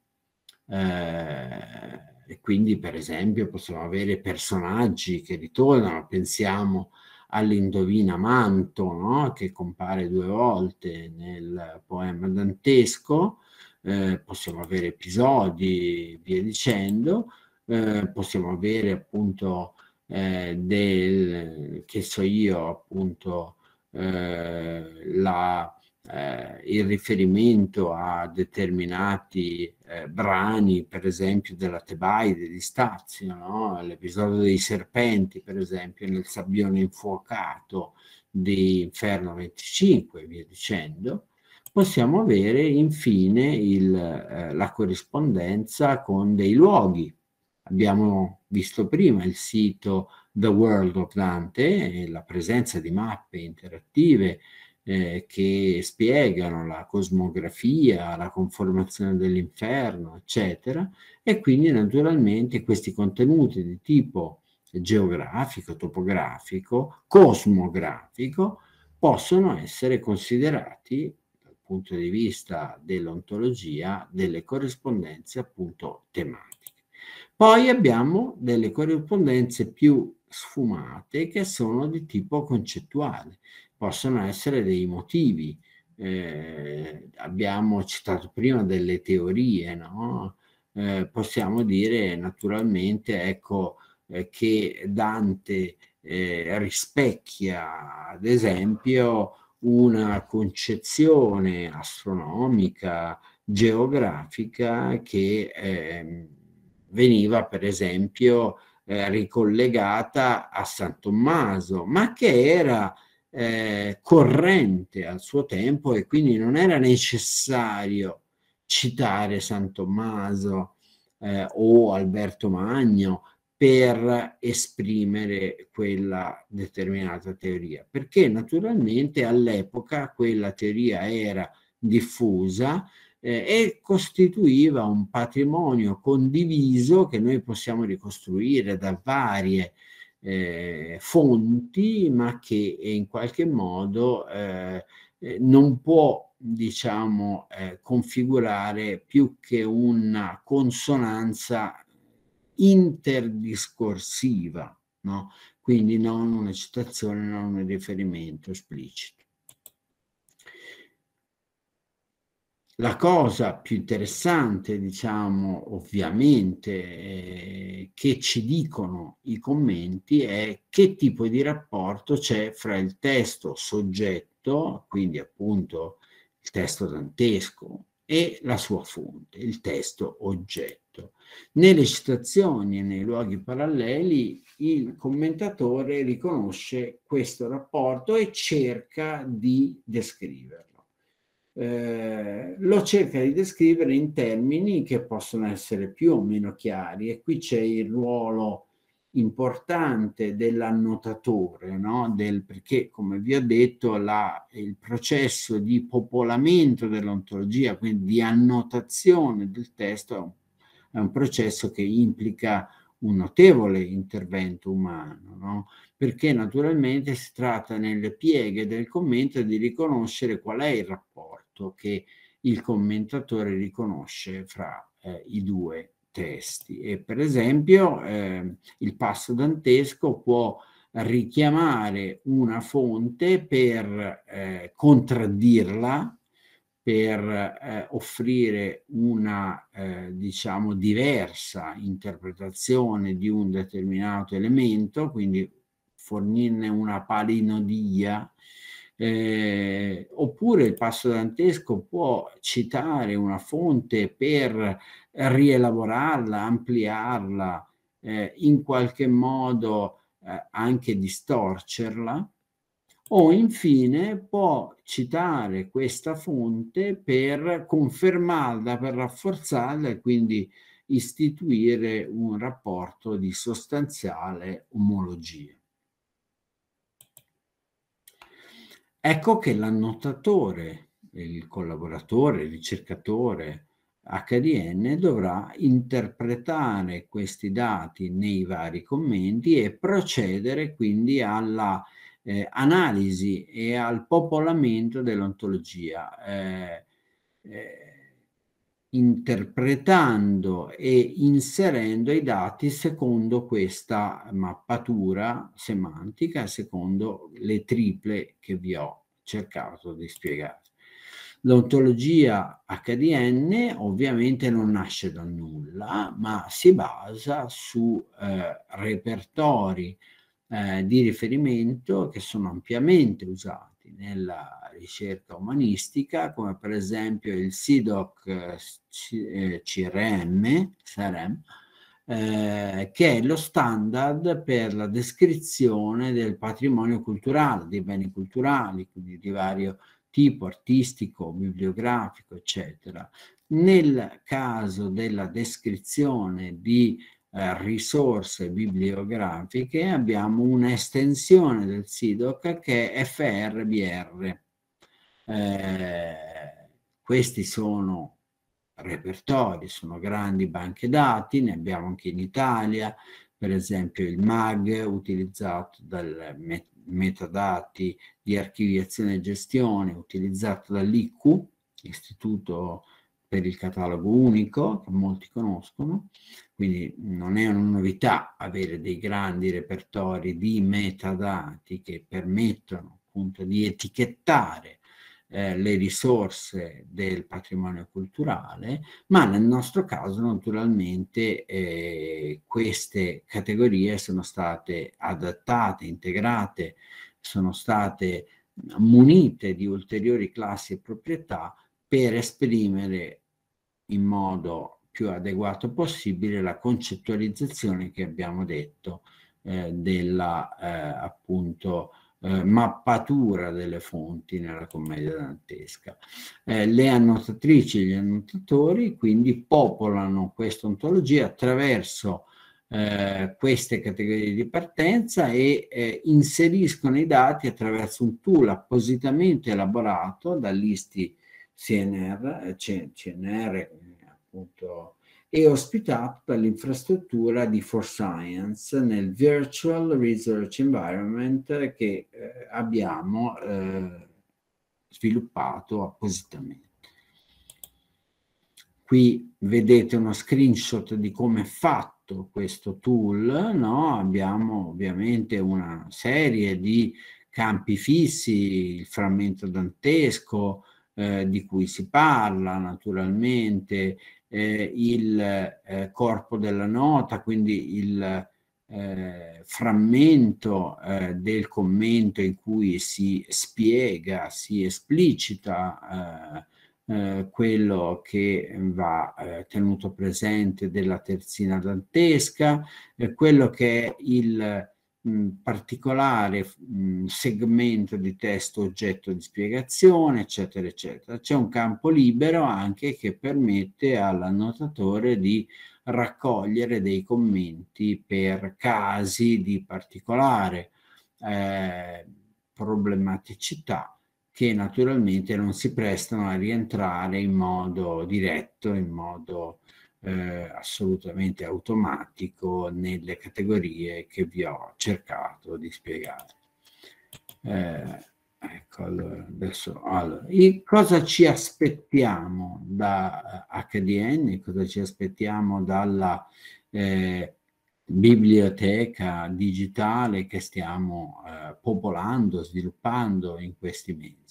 eh, quindi per esempio possiamo avere personaggi che ritornano, pensiamo all'indovina Manto, no? che compare due volte nel poema dantesco, eh, possiamo avere episodi, via dicendo, eh, possiamo avere appunto del, che so io, appunto, eh, la, eh, il riferimento a determinati eh, brani, per esempio della Tebaide di Stazio, no? l'episodio dei serpenti, per esempio, nel sabbione infuocato di Inferno 25 e via dicendo, possiamo avere infine il, eh, la corrispondenza con dei luoghi. Abbiamo visto prima il sito The World of Dante, la presenza di mappe interattive eh, che spiegano la cosmografia, la conformazione dell'inferno, eccetera, e quindi naturalmente questi contenuti di tipo geografico, topografico, cosmografico, possono essere considerati dal punto di vista dell'ontologia delle corrispondenze appunto tematiche. Poi abbiamo delle corrispondenze più sfumate che sono di tipo concettuale, possono essere dei motivi. Eh, abbiamo citato prima delle teorie, no? eh, possiamo dire naturalmente ecco, eh, che Dante eh, rispecchia ad esempio una concezione astronomica, geografica che ehm, veniva per esempio ricollegata a San Tommaso, ma che era eh, corrente al suo tempo e quindi non era necessario citare San Tommaso eh, o Alberto Magno per esprimere quella determinata teoria, perché naturalmente all'epoca quella teoria era diffusa, eh, e costituiva un patrimonio condiviso che noi possiamo ricostruire da varie eh, fonti, ma che in qualche modo eh, eh non può diciamo eh, configurare più che una consonanza interdiscorsiva, no? quindi non una citazione, non un riferimento esplicito. La cosa più interessante, diciamo, ovviamente, eh, che ci dicono i commenti è che tipo di rapporto c'è fra il testo soggetto, quindi appunto il testo dantesco, e la sua fonte, il testo oggetto. Nelle citazioni e nei luoghi paralleli il commentatore riconosce questo rapporto e cerca di descriverlo. Eh, lo cerca di descrivere in termini che possono essere più o meno chiari e qui c'è il ruolo importante dell'annotatore, no? Del, perché come vi ho detto la, il processo di popolamento dell'ontologia, quindi di annotazione del testo, è un, è un processo che implica un notevole intervento umano, no? perché naturalmente si tratta nelle pieghe del commento di riconoscere qual è il rapporto rapporto che il commentatore riconosce fra eh, i due testi. E per esempio eh, il passo dantesco può richiamare una fonte per eh, contraddirla, per eh, offrire una eh, diciamo diversa interpretazione di un determinato elemento, quindi fornirne una palinodia eh, oppure il passo dantesco può citare una fonte per rielaborarla, ampliarla, eh, in qualche modo eh, anche distorcerla, o infine può citare questa fonte per confermarla, per rafforzarla e quindi istituire un rapporto di sostanziale omologia. Ecco che l'annotatore, il collaboratore, il ricercatore HDN dovrà interpretare questi dati nei vari commenti e procedere quindi alla eh, analisi e al popolamento dell'ontologia. Eh, eh, interpretando e inserendo i dati secondo questa mappatura semantica, secondo le triple che vi ho cercato di spiegare. L'ontologia HDN ovviamente non nasce da nulla, ma si basa su eh, repertori eh, di riferimento che sono ampiamente usati importanti nella ricerca umanistica, come per esempio il SIDOC eh, eh, CRM, CRM eh, che è lo standard per la descrizione del patrimonio culturale, dei beni culturali, quindi di vario tipo artistico, bibliografico, eccetera. Nel caso della descrizione di eh, risorse bibliografiche abbiamo un'estensione del SIDOC che è FRBR. Eh, questi sono repertori, sono grandi banche dati, ne abbiamo anche in Italia, per esempio il MAG utilizzato dal met- metadati di archiviazione e gestione, utilizzato dall'IQ, Istituto per il catalogo unico, che molti conoscono, quindi non è una novità avere dei grandi repertori di metadati che permettono appunto di etichettare eh, le risorse del patrimonio culturale, ma nel nostro caso naturalmente eh, queste categorie sono state adattate, integrate, sono state munite di ulteriori classi e proprietà per esprimere in modo più adeguato possibile la concettualizzazione che abbiamo detto eh, della eh, appunto eh, mappatura delle fonti nella commedia dantesca. Eh, le annotatrici e gli annotatori quindi popolano questa ontologia attraverso eh, queste categorie di partenza e eh, inseriscono i dati attraverso un tool appositamente elaborato da Listi CNR, eh, CNR eh, appunto, e ospitato dall'infrastruttura di For Science nel Virtual Research Environment che eh, abbiamo eh, sviluppato appositamente. Qui vedete uno screenshot di come è fatto questo tool, no? abbiamo ovviamente una serie di campi fissi, il frammento dantesco, eh, di cui si parla naturalmente, eh, il eh, corpo della nota, quindi il eh, frammento eh, del commento in cui si spiega, si esplicita quello che va tenuto presente della terzina dantesca, quello che è il particolare mm, segmento di testo oggetto di spiegazione, eccetera, eccetera. C'è un campo libero anche che permette all'annotatore di raccogliere dei commenti per casi di particolare eh, problematicità che naturalmente non si prestano a rientrare in modo diretto, in modo eh, assolutamente automatico nelle categorie che vi ho cercato di spiegare. Eh, ecco, allora, adesso, allora, cosa ci aspettiamo da HDN, eh, cosa ci aspettiamo dalla eh, biblioteca digitale che stiamo eh, popolando, sviluppando in questi mesi?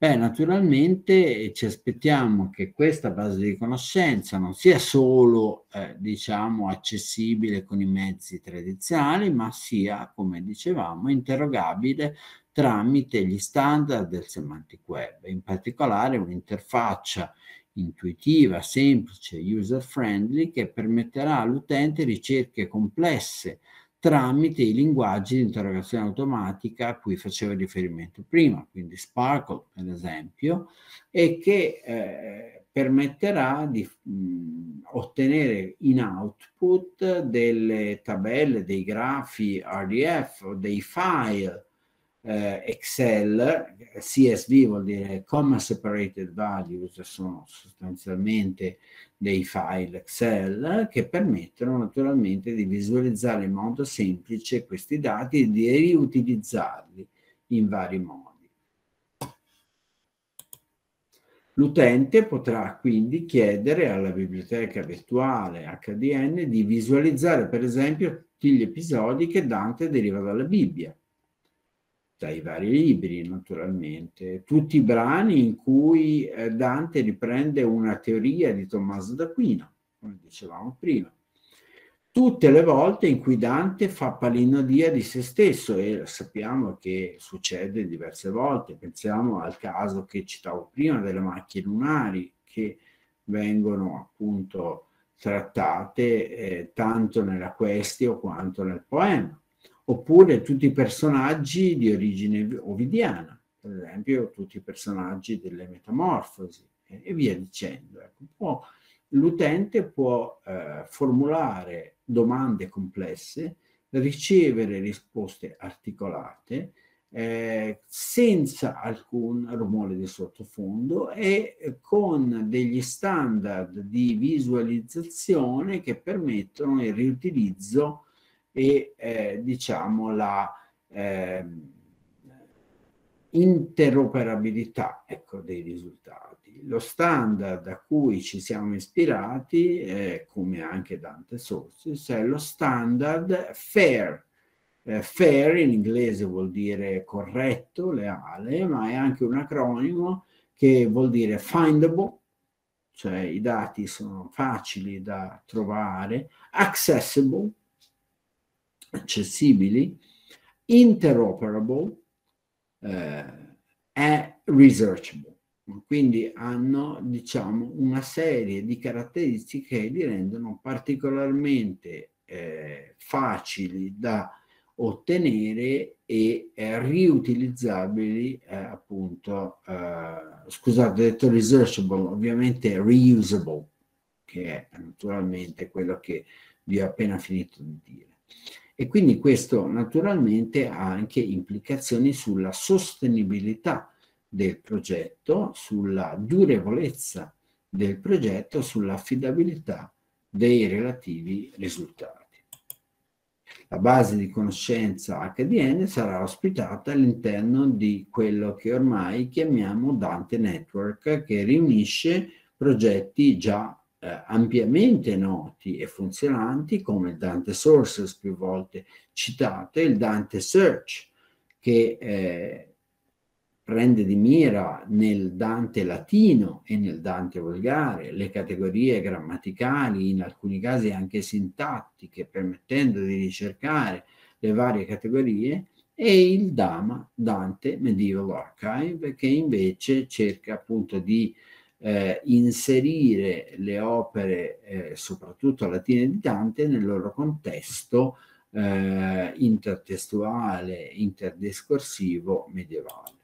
Beh, naturalmente eh, ci aspettiamo che questa base di conoscenza non sia solo, eh, diciamo, accessibile con i mezzi tradizionali, ma sia, come dicevamo, interrogabile tramite gli standard del semantic web, in particolare un'interfaccia intuitiva, semplice, user friendly che permetterà all'utente ricerche complesse tramite i linguaggi di interrogazione automatica a cui facevo riferimento prima, quindi Sparkle per esempio, e che eh, permetterà di mh, ottenere in output delle tabelle, dei grafi RDF o dei file eh, Excel, CSV vuol dire Comma Separated Values, sono sostanzialmente dei file Excel che permettono naturalmente di visualizzare in modo semplice questi dati e di riutilizzarli in vari modi. L'utente potrà quindi chiedere alla biblioteca virtuale HDN di visualizzare per esempio tutti gli episodi che Dante deriva dalla Bibbia dai vari libri naturalmente, tutti i brani in cui eh, Dante riprende una teoria di Tommaso d'Aquino, come dicevamo prima, tutte le volte in cui Dante fa palinodia di se stesso e sappiamo che succede diverse volte, pensiamo al caso che citavo prima delle macchie lunari che vengono appunto trattate eh, tanto nella Questio quanto nel poema oppure tutti i personaggi di origine ovidiana, per esempio tutti i personaggi delle metamorfosi e via dicendo. Ecco, l'utente può eh, formulare domande complesse, ricevere risposte articolate, eh, senza alcun rumore di sottofondo e eh, con degli standard di visualizzazione che permettono il riutilizzo e eh, diciamo la eh, interoperabilità ecco, dei risultati. Lo standard a cui ci siamo ispirati, eh, come anche Dante Sources, è lo standard FAIR. Eh, FAIR in inglese vuol dire corretto, leale, ma è anche un acronimo che vuol dire findable, cioè i dati sono facili da trovare, accessible, accessibili, interoperable eh, e researchable. Quindi hanno, diciamo, una serie di caratteristiche che li rendono particolarmente eh, facili da ottenere e eh, riutilizzabili eh, appunto eh, scusate ho detto researchable ovviamente reusable che è naturalmente quello che vi ho appena finito di dire e quindi questo naturalmente ha anche implicazioni sulla sostenibilità del progetto, sulla durevolezza del progetto, sull'affidabilità dei relativi risultati. La base di conoscenza HDN sarà ospitata all'interno di quello che ormai chiamiamo Dante Network, che riunisce progetti già eh, ampiamente noti e funzionanti come il Dante Sources più volte citato e il Dante Search che eh, prende di mira nel Dante latino e nel Dante volgare le categorie grammaticali, in alcuni casi anche sintattiche, permettendo di ricercare le varie categorie, e il Dama Dante Medieval Archive che invece cerca appunto di eh, inserire le opere, eh, soprattutto latine di Dante, nel loro contesto eh, intertestuale, interdiscorsivo, medievale.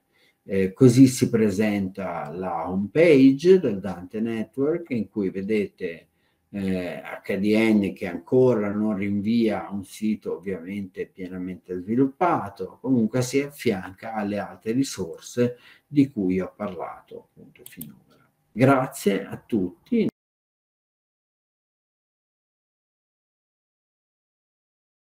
Eh, così si presenta la homepage del Dante Network in cui vedete eh, HDN che ancora non rinvia un sito ovviamente pienamente sviluppato, comunque si affianca alle altre risorse di cui ho parlato appunto finora. Grazie a tutti.